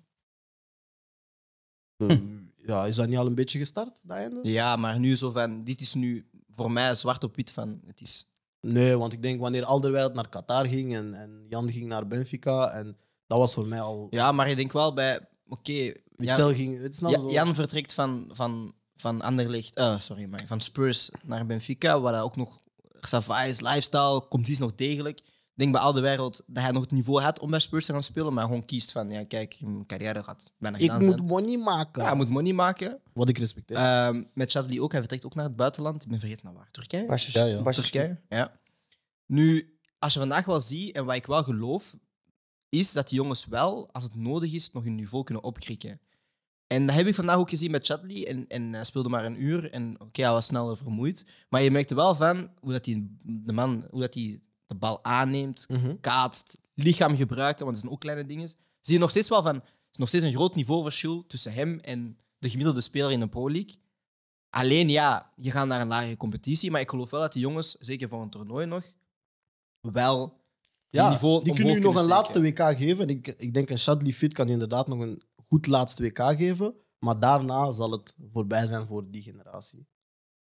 Eh, ja, is dat niet al een beetje gestart, dat einde? Ja, maar nu zo van, dit is nu voor mij zwart op wit van, het is... Nee, want ik denk wanneer Alderweireld naar Qatar ging en, en Jan ging naar Benfica, en dat was voor mij al... Ja, maar ik denk wel bij, oké... Okay, Jan, ging, het Jan vertrekt van, van van Anderlicht, eh, sorry, maar van Spurs naar Benfica, waar hij ook nog Savai's lifestyle komt, die is nog degelijk. Ik denk bij al de wereld dat hij nog het niveau had om bij Spurs te gaan spelen, maar gewoon kiest van, ja kijk, mijn carrière gaat bijna gedaan Ik moet money maken. Ja, hij moet money maken. Wat ik respecteer. Uh, met Chadli ook, hij vertrekt ook naar het buitenland. Ik ben vergeten naar waar. Turkije? Basjes, ja, ja. Turkije, ja. Nu, als je vandaag wel ziet, en wat ik wel geloof, is dat die jongens wel, als het nodig is, nog hun niveau kunnen opkrikken. En dat heb ik vandaag ook gezien met Chadley. En, en hij speelde maar een uur. En oké, hij was sneller vermoeid. Maar je merkte wel van hoe dat die, de man hoe dat die de bal aanneemt, mhm. kaatst, lichaam gebruiken, want dat zijn ook kleine dingen. Zie je nog steeds wel van... Er is nog steeds een groot niveauverschil tussen hem en de gemiddelde speler in de Pro-League. Alleen ja, je gaat naar een lagere competitie. Maar ik geloof wel dat die jongens, zeker voor een toernooi nog, wel ja, die niveau Die kunnen u nog een laatste WK geven. Ik, ik denk een Shadley Fit kan inderdaad nog een goed laatste WK geven. Maar daarna zal het voorbij zijn voor die generatie.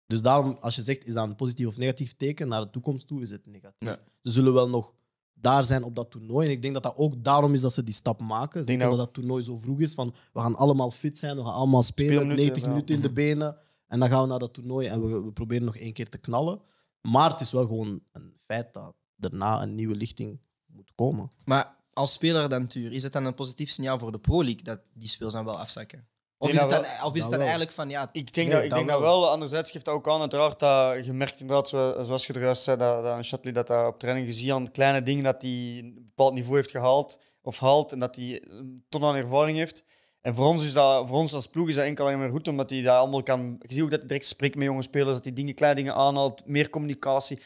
Dus daarom, als je zegt, is dat een positief of negatief teken, naar de toekomst toe is het negatief. Ze zullen wel nog daar zijn op dat toernooi. En ik denk dat dat ook daarom is dat ze die stap maken. Ze denken dat dat toernooi zo vroeg is van we gaan allemaal fit zijn, we gaan allemaal spelen, 90 minuten in de mhm. benen. En dan gaan we naar dat toernooi en we, we, proberen nog één keer te knallen. Maar het is wel gewoon een feit dat daarna een nieuwe lichting moet komen. Maar als speler dan Tuur, is het dan een positief signaal voor de Pro League dat die speels dan wel afzakken? Of nou is, het nou dan, of is eigenlijk van ja. Ik denk, dat, ik denk dat wel. Anderzijds geeft dat ook aan, uiteraard, dat je merkt inderdaad, zoals je er juist zei, dat, dat een Shatley dat, eh, op training gezien aan kleine dingen dat hij een bepaald niveau heeft gehaald of haalt en dat hij ton aan ervaring heeft. En voor ons, is dat, voor ons als ploeg is dat enkel alleen maar goed, omdat hij dat allemaal kan. Je ziet ook dat hij direct spreekt met jonge spelers, dat hij dingen, kleine dingen aanhaalt, meer communicatie.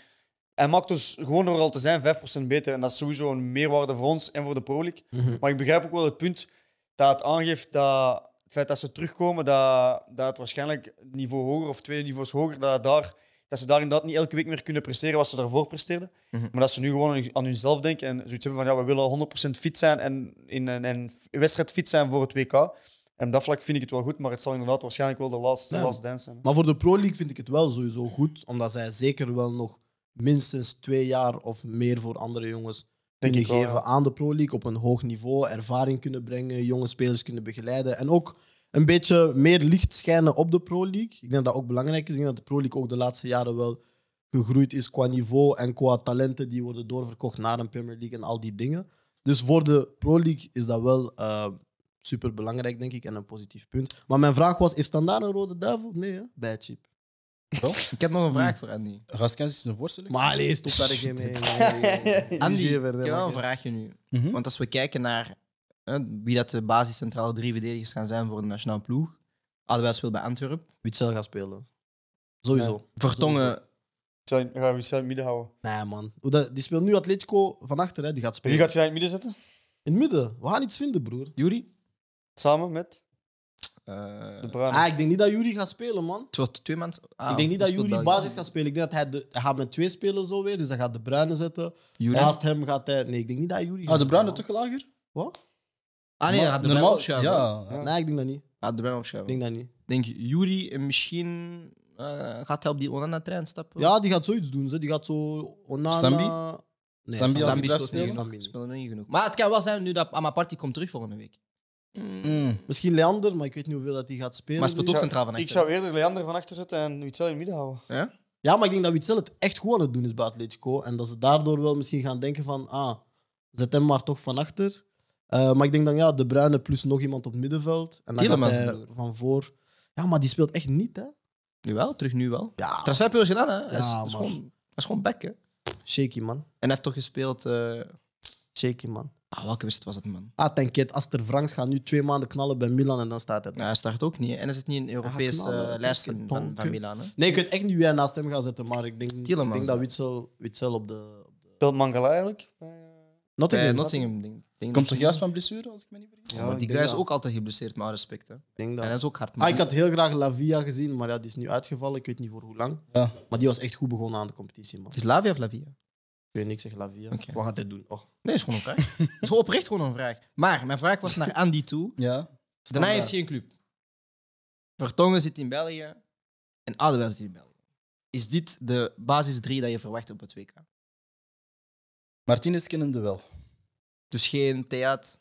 Hij maakt ons dus gewoon door al te zijn 5% beter. En dat is sowieso een meerwaarde voor ons en voor de Pro League. Mhm. Maar ik begrijp ook wel het punt dat het aangeeft dat het feit dat ze terugkomen, dat, dat het waarschijnlijk niveau hoger of twee niveaus hoger, dat, daar, dat ze daar inderdaad niet elke week meer kunnen presteren wat ze daarvoor presteerden. Mhm. Maar dat ze nu gewoon aan hunzelf denken en zoiets hebben van ja, we willen 100% fit zijn en in een, wedstrijd fit zijn voor het WK. En dat vlak vind ik het wel goed, maar het zal inderdaad waarschijnlijk wel de laatste, ja. zijn. Maar voor de Pro League vind ik het wel sowieso goed, omdat zij zeker wel nog minstens twee jaar of meer voor andere jongens kunnen geven aan de Pro League. Op een hoog niveau ervaring kunnen brengen, jonge spelers kunnen begeleiden. En ook een beetje meer licht schijnen op de Pro League. Ik denk dat dat ook belangrijk is. Ik denk dat de Pro League ook de laatste jaren wel gegroeid is qua niveau en qua talenten die worden doorverkocht naar een Premier League en al die dingen. Dus voor de Pro League is dat wel eh, super belangrijk, denk ik, en een positief punt. Maar mijn vraag was: heeft Standaard een rode duivel? Nee, hè? Bad chip. Ik heb nog een vraag hmm. voor Andy. Raskens is een voorselectie. Maar allee, stop daar geen mee. Andy, ik heb wel een vraagje nu. Mhm. Want als we kijken naar wie dat de basiscentrale drie verdedigers gaan zijn voor de nationale ploeg, wel speelt bij Antwerpen. Witzel gaat spelen. Sowieso. Vertongen zijn, gaan we in het midden houden? Nee, man. die speelt nu Atletico van achter, die gaat spelen. Wie gaat je daar in het midden zetten? In het midden? We gaan iets vinden, broer. Juri? Samen met? Eh, ah, ik denk niet dat Jury gaat spelen, man. Het wordt twee mensen. Ah, ik denk niet dat Jury basis gaat spelen. Ik denk dat hij, de, hij gaat met twee spelen zo weer. Dus hij gaat de Bruyne zetten. Naast hem gaat hij. Nee, ik denk niet dat Jury. Ah, gaat Ah, de Bruyne zetten, toch lager? Wat? Ah nee, hij gaat de Normaal- Bruyne opschuiven. Ja. Nee, ik denk dat niet. Hij de Bruyne Ik denk dat niet. denk Jury eh, misschien eh, gaat hij op die Onana-trein stappen. Ja, die gaat zoiets doen. Ze. Die gaat zo Onana... Sambi? Nee, Sambi als Zambi speelt niet, niet genoeg. Maar het kan wel zijn nu dat Amaparty komt terug volgende week. Mm. Mm. Misschien Leander, maar ik weet niet hoeveel dat hij gaat spelen. Maar speelt ook centraal van achter. Ik zou eerder Leander van achter zetten en Witzel in het midden houden. Ja? ja, maar ik denk dat Witzel het echt goed aan het doen is bij Atletico. En dat ze daardoor wel misschien gaan denken van... Ah, zet hem maar toch van achter. Eh, maar ik denk dan ja, De bruine plus nog iemand op het middenveld. En dan gaat van voor. Ja, maar die speelt echt niet, hè? Nu wel, terug nu wel. Ja. wel gedaan, hè? Ja, is, is gewoon, dat gewoon Shaky, man. En hij heeft toch gespeeld... Eh, Shaky, man. Ah, welke wedstrijd was het, man? Ah, denk je, Aster Franks gaat nu twee maanden knallen bij Milan en dan staat het. Ja, hij staat ook niet. En is het niet een Europese eh, lijst van, Milan? Hè? Nee, je kunt echt niet weer naast hem gaat zetten, maar ik denk, ik denk dat Witzel Witsel op de. Op Speelt Mangala eigenlijk? Eh, Nottingham. Bij eh, Nottingham, denk, denk Komt toch juist van blessure, als ik me niet vergis? Ja, die guy is ook altijd geblesseerd, maar respect. Hè. Denk En is ook hard. Ah, ik had heel graag Lavia gezien, maar ja, die is nu uitgevallen. Ik weet niet voor hoe lang. Ja. Maar die was echt goed begonnen aan de competitie. Man. Is Lavia of Lavia? weet niet, ik zeg la via. Okay. Wat gaat dit doen? Oh. Nee, is gewoon een vraag. Het is gewoon oprecht gewoon een vraag. Maar mijn vraag was naar Andy toe. ja. Daarna heeft hij geen club. Vertongen zit in België en Adelwijs zit in België. Is dit de basis 3 dat je verwacht op het WK? Martinez kennende wel. Dus geen theater?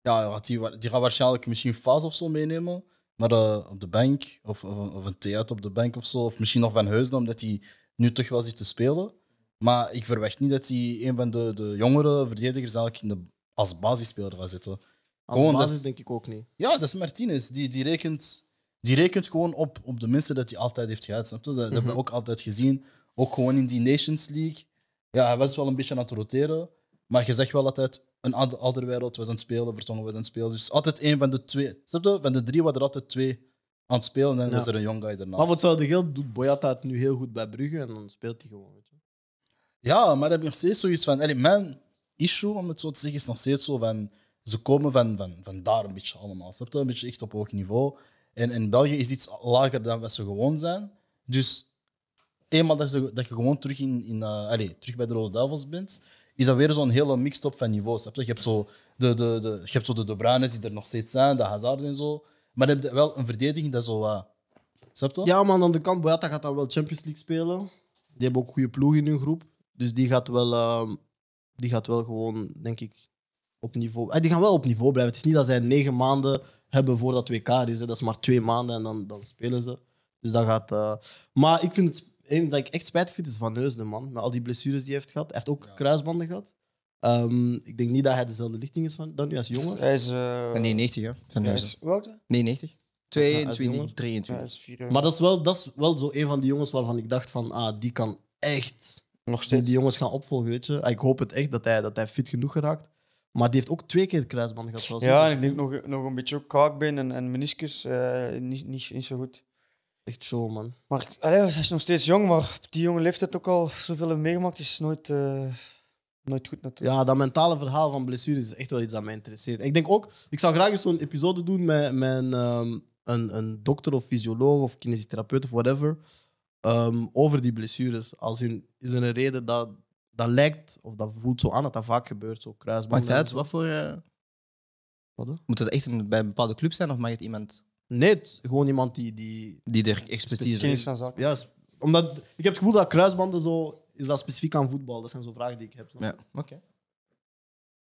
Ja, die, die gaat waarschijnlijk misschien Fas of zo meenemen. Maar eh, op de bank, of, of, of, een theater op de bank of zo. Of misschien nog Van Heusden, omdat hij nu toch wel zit te spelen. Maar ik verwacht niet dat hij een van de, de jongere verdedigers in de, als basisspeler gaat zitten. Als basis denk ik ook niet. Ja, dat is Martinez. Die, die, rekent, die rekent gewoon op, op de mensen dat hij altijd heeft gehad. Snap Dat, hebben we mhm. ook altijd gezien. Ook gewoon in die Nations League. Ja, hij was wel een beetje aan het roteren. Maar je zegt wel altijd, een andere wereld was aan het spelen, Vertongen was aan het spelen. Dus altijd één van de twee. Snap Van de drie waren er altijd twee aan het spelen en dan is er een jong guy ernaast. Maar wat zou de geld doet Boyata het nu heel goed bij Brugge en dan speelt hij gewoon. Ja, maar heb je nog steeds zoiets van... Allee, mijn issue, om het zo te zeggen, is nog steeds zo van... Ze komen van, van, van daar een beetje allemaal. hebben toch Een beetje echt op hoog niveau. En in België is iets lager dan wat ze gewoon zijn. Dus eenmaal dat, ze, dat je gewoon terug, in, in, uh, terug bij de Rode Duivels bent, is dat weer zo'n hele mix-up van niveaus. je? hebt zo de, de, de, je hebt zo de De die er nog steeds zijn, de Hazard en zo. Maar je hebt wel een verdediging dat zo... Uh, Ja, maar aan de kant, Boyata gaat dan wel Champions League spelen. Die hebben ook goede ploeg in hun groep. Dus die gaat wel, ehm, die gaat wel gewoon, denk ik, op niveau. hij eh, die gaan wel op niveau blijven. Het is niet dat zij negen maanden hebben voordat WK is. Hè. Dat is maar twee maanden en dan, dan spelen ze. Dus dat gaat. Eh, maar ik vind het. Een dat ik echt spijtig vind is Van Heusden, man. Met al die blessures die hij heeft gehad. Hij heeft ook kruisbanden gehad. Ehm, ik denk niet dat hij dezelfde lichting is van, dan nu als jongen. Hij is. Eh, nee, 90, hè? Van Heusden. Nee, 90. 22, 23. maar dat is, wel, dat is wel zo een van die jongens waarvan ik dacht van, ah, die kan echt nog steeds. Die, jongens gaan opvolgen, weet je. Ah, ik hoop het echt dat hij, dat hij fit genoeg geraakt. Maar die heeft ook twee keer kruisband gehad. ja, en ik denk nog, nog een beetje ook kaakbeen en, en meniscus. Eh, niet, niet, niet zo goed. Echt zo, man. Maar hij is nog steeds jong, maar die die jonge leeftijd ook al zoveel meegemaakt, is nooit, eh, nooit goed natuurlijk. Ja, dat mentale verhaal van blessures is echt wel iets dat mij interesseert. Ik denk ook, ik zou graag eens zo'n episode doen met, mijn ehm, een, een dokter of fysioloog of kinesitherapeut of whatever. Ehm, over die blessures. Als in, is er een reden dat dat lijkt, of dat voelt zo aan dat dat vaak gebeurt, zo kruisbanden. Maakt het uit wat voor. Uh... Wat, Moet het echt bij een bepaalde club zijn of mag het iemand. Nee, gewoon iemand die. Die, die er expertise in zaken. Ja, omdat ik heb het gevoel dat kruisbanden zo. Is dat specifiek aan voetbal? Dat zijn zo vragen die ik heb. Zo. Ja, oké.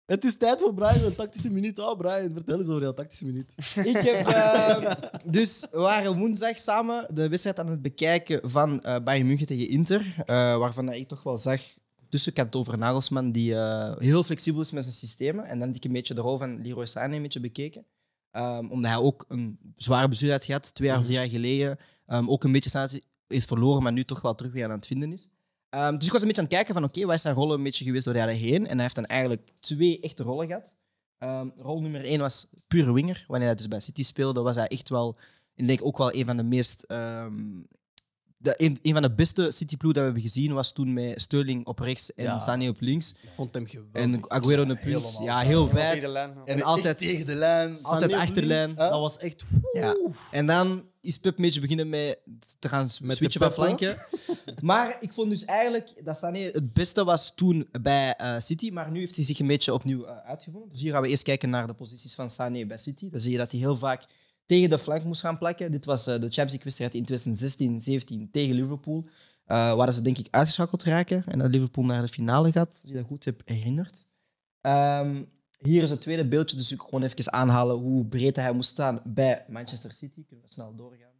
Het is tijd voor Brian, een tactische minuut. Oh, Brian, vertel eens over jouw tactische minuut. Ik heb, ehm, dus we waren woensdag samen de wedstrijd aan het bekijken van uh, Bayern München tegen Inter. Eh, waarvan ik toch wel zag tussenkant over Nagelsman, die eh, heel flexibel is met zijn systemen. En dan heb ik een beetje de rol van Leroy Sané een beetje bekeken. Ehm, omdat hij ook een zware bestuur had twee jaar of mhm. drie jaar geleden. Ehm, ook een beetje is verloren, maar nu toch wel terug weer aan het vinden is. Ehm, dus ik was een beetje aan het kijken van oké, okay, wat zijn rollen een beetje geweest door de heen? En hij heeft dan eigenlijk twee echte rollen gehad. Ehm, rol nummer één was pure winger. Wanneer hij dus bij City speelde, was hij echt wel, ik denk ook wel een van de meest... Ehm, de, een, van de beste City ploeg dat we hebben gezien was toen met Sterling op rechts en Sané op links. Ik vond hem geweldig. En Aguero in de punt. Ja, heel wijd. En, altijd tegen de lijn. Altijd achterlijn. Dat was echt... En dan is Pep een beetje beginnen met te gaan met switchen van flanken. maar ik vond dus eigenlijk dat Sané het beste was toen bij eh, City. Maar nu heeft hij zich een beetje opnieuw uh, uitgevonden. Dus hier gaan we eerst kijken naar de posities van Sané bij City. Dan zie je dat hij heel vaak tegen de flank moest gaan plakken. Dit was eh, de Champions League-wedstrijd in 2016-17 tegen Liverpool. waar ze denk ik uitgeschakeld raken en dat Liverpool naar de finale gaat, als je dat goed hebt herinnerd. Ehm, hier is het tweede beeldje, dus ik gewoon even aanhalen hoe breed hij moest staan bij Manchester City. Kunnen we snel doorgaan.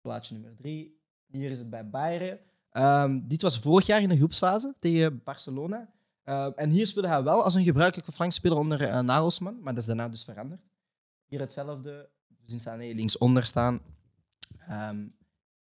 Plaatje nummer drie. Hier is het bij Bayern. Um, dit was vorig jaar in de groepsfase tegen Barcelona. Ehm, en hier speelde hij wel als een gebruikelijke flankspeler onder uh, eh, Nagelsman, maar dat is daarna dus veranderd. Hier hetzelfde, dus staan links linksonder staan. Ehm,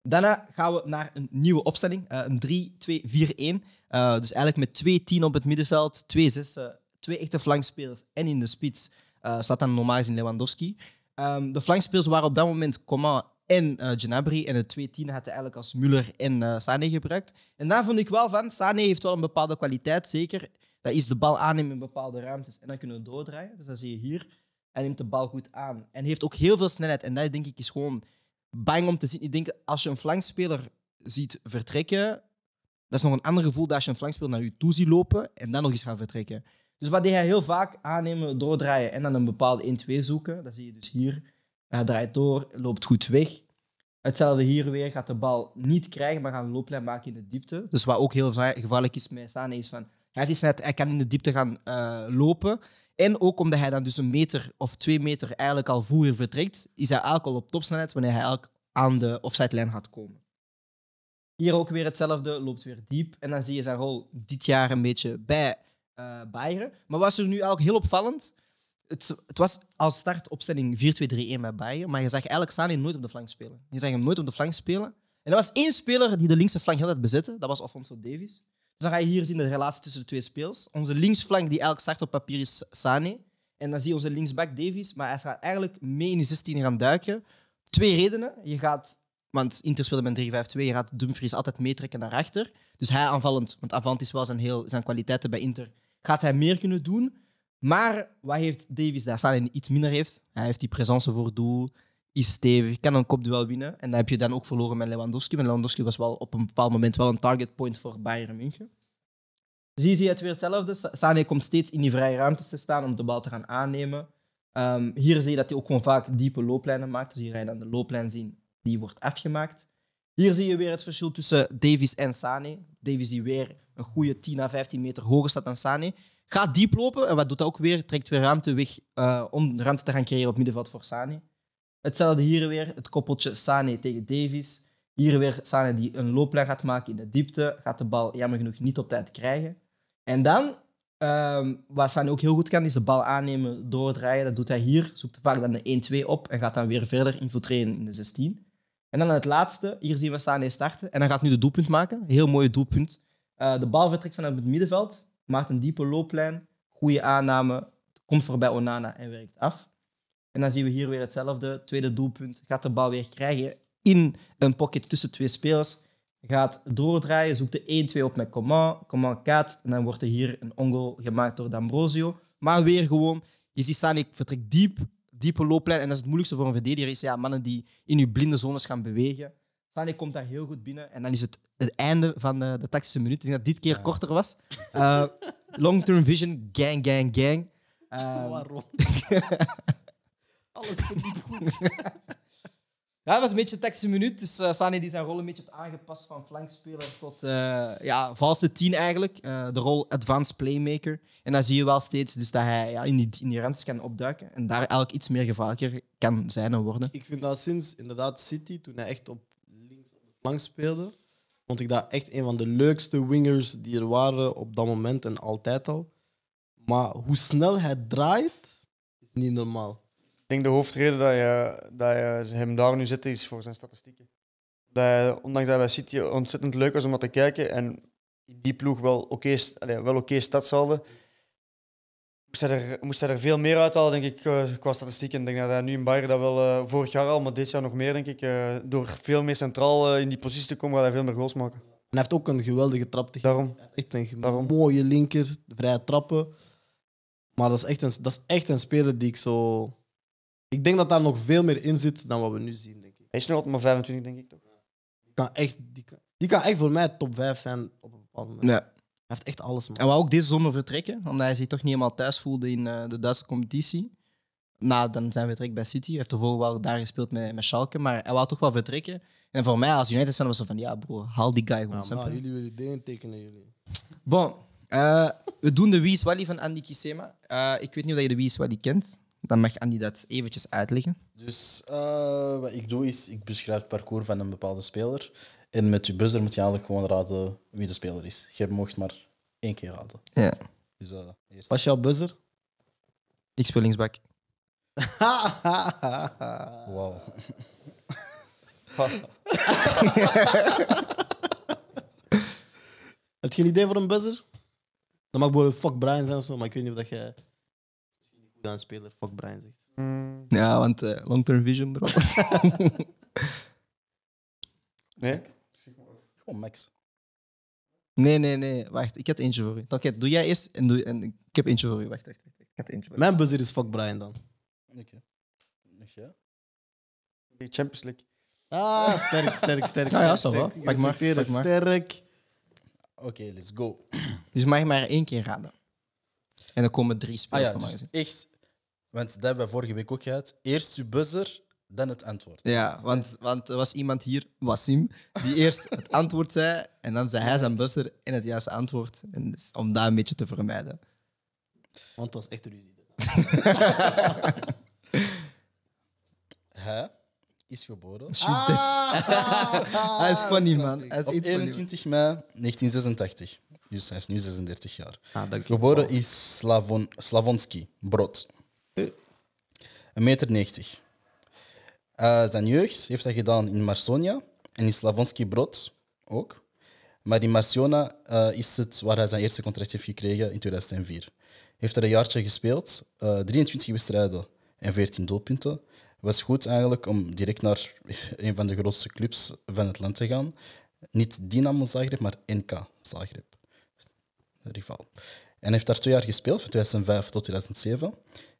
daarna gaan we naar een nieuwe opstelling, eh, een 3-2-4-1. Eh, dus eigenlijk met twee 10 op het middenveld, twee zessen twee echte flankspelers en in de spits uh, eh, staat dan normaal gezien Lewandowski. Ehm, de flankspelers waren op dat moment Coman en uh, Gnabry. En de twee tienen hij eigenlijk als Muller en uh, Sané gebruikt. En daar vond ik wel van, Sané heeft wel een bepaalde kwaliteit, zeker. Dat is de bal aannemen in bepaalde ruimtes en dan kunnen we doordraaien. Dus dat zie je hier. Hij neemt de bal goed aan. En heeft ook heel veel snelheid. En dat denk ik is gewoon bang om te zien. Ik denk, als je een flankspeler ziet vertrekken, dat is nog een ander gevoel dan als je een flankspeler naar je toe ziet lopen en dan nog eens gaan vertrekken. Dus wat deed hij heel vaak? Aannemen, doordraaien en dan een bepaalde 1-2 zoeken. Dat zie je dus hier. Hij draait door, loopt goed weg. Hetzelfde hier weer, gaat de bal niet krijgen, maar gaat een looplijn maken in de diepte. Dus wat ook heel gevaarlijk is met Sane is van... Hij, is die hij kan in de diepte gaan eh, lopen. En ook omdat hij dan dus een meter of twee meter eigenlijk al vroeger vertrekt, is hij eigenlijk al op topsnelheid wanneer hij eigenlijk aan de offside-lijn gaat komen. Hier ook weer hetzelfde, loopt weer diep. En dan zie je zijn rol dit jaar een beetje bij uh, Maar was er nu ook heel opvallend? Het, het was als startopstelling 4-2-3-1 bij Bayern, maar je zag eigenlijk Sane nooit op de flank spelen. Je zag hem nooit op de flank spelen. En er was één speler die de linkse flank heel had bezette, dat was Alfonso Davies. Dus dan ga je hier zien de relatie tussen de twee speels. Onze linksflank die eigenlijk start op papier is Sane. En dan zie je onze linksback Davies, maar hij gaat eigenlijk mee in de 16 gaan duiken. Twee redenen. Je gaat, want Inter speelde met 3-5-2, je gaat Dumfries altijd meetrekken naar achter. Dus hij aanvallend, want Avant is wel heel, zijn kwaliteiten bij Inter Gaat hij meer kunnen doen? Maar wat heeft Davis daar staan iets minder heeft? Hij heeft die presence voor doel, is stevig, kan een kopduel winnen. En dan heb je dan ook verloren met Lewandowski. Maar Lewandowski was wel op een bepaald moment wel een target point voor Bayern München. Zie je het weer hetzelfde? Sané komt steeds in die vrije ruimtes te staan om de bal te gaan aannemen. Ehm, hier zie je dat hij ook gewoon vaak diepe looplijnen maakt. Dus hier ga je dan de looplijn zien, die wordt afgemaakt. Hier zie je weer het verschil tussen Davies en Sane. Davies die weer een goede 10 à 15 meter hoger staat dan Sane. Gaat diep lopen en wat doet dat ook weer? Trekt weer ruimte weg uh, om ruimte te gaan creëren op middenveld voor Sane. Hetzelfde hier weer, het koppeltje Sane tegen Davies. Hier weer Sane die een looplijn gaat maken in de diepte. Gaat de bal jammer genoeg niet op tijd krijgen. En dan, ehm, wat Sane ook heel goed kan, is de bal aannemen, doordraaien. Dat doet hij hier. Zoekt vaak dan de 1-2 op en gaat dan weer verder infiltreren in de 16. En dan het laatste, hier zien we Sané starten. En dan gaat nu de doelpunt maken. Heel mooi doelpunt. Eh, de bal vertrekt vanuit het middenveld, maakt een diepe looplijn, goede aanname, komt voorbij Onana en werkt af. En dan zien we hier weer hetzelfde. Tweede doelpunt, gaat de bal weer krijgen in een pocket tussen twee spelers. Gaat doordraaien, zoekt de 1-2 op met Coman. Coman kaat. en dan wordt er hier een ongel gemaakt door D'Ambrosio. Maar weer gewoon, je ziet Sané vertrekt diep, diepe looplijn. En dat is het moeilijkste voor een verdediger. Is ja, mannen die in uw blinde zones gaan bewegen. Sané komt daar heel goed binnen. En dan is het het einde van de, eh, de tactische minuut. Ik denk dat dit keer korter was. Eh, long-term vision, gang, gang, gang. Uh, Waarom? Eh, Alles verliep goed. Ja, was een beetje een minuut. Dus uh, die zijn rol een beetje heeft aangepast van flankspeler tot eh, ja, valse tien eigenlijk. Eh, de rol advanced playmaker. En dan zie je wel steeds dus dat hij ja, in, die, in die ruimtes kan opduiken. En daar eigenlijk iets meer gevaarlijker kan zijn en worden. Ik vind dat sinds inderdaad City, toen hij echt op links op de flank speelde, vond ik dat echt een van de leukste wingers die er waren op dat moment en altijd al. Maar hoe snel hij draait, is niet normaal. Ik denk de hoofdreden dat je, dat je hem daar nu zit is voor zijn statistieken. Dat ondanks dat hij City ontzettend leuk was om naar te kijken en die ploeg wel oké okay, wel okay moest hij, er, moest hij er veel meer uithalen, denk ik, eh, qua statistieken. Ik denk dat hij nu in Bayern dat wel eh, vorig jaar al, maar dit jaar nog meer, denk ik. Eh, door veel meer centraal in die positie te komen, gaat hij veel meer goals maken. En hij heeft ook een geweldige trap tegen. Daarom. Echt een mooie linker, vrije trappen. Maar dat is, echt een, dat is echt een speler die ik zo ik denk dat daar nog veel meer in zit dan wat we nu zien, denk ik. Hij is nu op maar 25, denk ik toch? Die kan echt, die, kan, die kan echt voor mij top 5 zijn op een bepaald moment. Ja. Hij heeft echt alles, man. En wou ook deze zomer vertrekken, omdat hij zich toch niet helemaal thuis voelde in eh, de Duitse competitie. Nou, dan zijn we terug bij City. Hij heeft ervoor wel daar gespeeld met, met Schalke, maar hij wou toch wel vertrekken. En voor mij als United fan was het van, ja bro, haal die guy gewoon. Nou, ja, jullie willen dingen tekenen, jullie. Bon, eh, we doen de Wies Wally van Andy Kisema. Eh, ik weet niet of je de Wies Wally kent. Dan mag Andy dat eventjes uitleggen. Dus eh, wat ik doe is, ik beschrijf het parcours van een bepaalde speler. En met je buzzer moet je eigenlijk gewoon raden wie de speler is. Je mocht maar één keer raden. Ja. Dus, uh, eerst. Wat is jouw buzzer? Ik speel linksback. Wow. Heb je een idee voor een buzzer? Dan mag bijvoorbeeld fuck Brian zijn of zo, maar ik weet niet of dat jij dan speler. Fuck Brian zegt. Mm. Ja, want eh, long-term vision, bro. Nee? Gewoon Max. nee, nee, nee. Wacht, ik heb eentje voor u. Oké, doe jij eerst en, doe, en ik heb eentje voor u. Wacht, wacht, wacht. Ik heb eentje voor Mijn buzzer is fuck Brian dan. Oké. Nog ja? Champions League. Ah, sterk, sterk, sterk. Ja, ja, sterk, wel. Pak maar, pak maar. Sterk. Oké, let's go. Dus mag je maar één keer raden. En dan komen drie Ah ja, van dus echt want dat hebben we vorige week ook gehad. Eerst je buzzer, dan het antwoord. Ja, want, want er was iemand hier, Wasim, die eerst het antwoord zei en dan zei hij zijn buzzer en het juiste antwoord. En dus om dat een beetje te vermijden. Want het was echt ruzie. Hè? is geboren. Ah, hij is funny, man. Hij is Op 21 mei 1986. Dus hij is nu 36 jaar. Ah, geboren is Slavon, Slavonski, Brod. 1,90 meter. Eh, zijn jeugd heeft hij gedaan in Marsonia en in Slavonski Brod ook. Maar in Marciona eh, is het waar hij zijn eerste contract heeft gekregen in 2004. Heeft er een jaartje gespeeld, 23 eh, wedstrijden en 14 doelpunten. Was goed eigenlijk om direct naar een van de grootste clubs van het land te gaan. Niet Dynamo Zagreb, maar NK Zagreb. rival. En heeft daar twee jaar gespeeld, van 2005 tot 2007.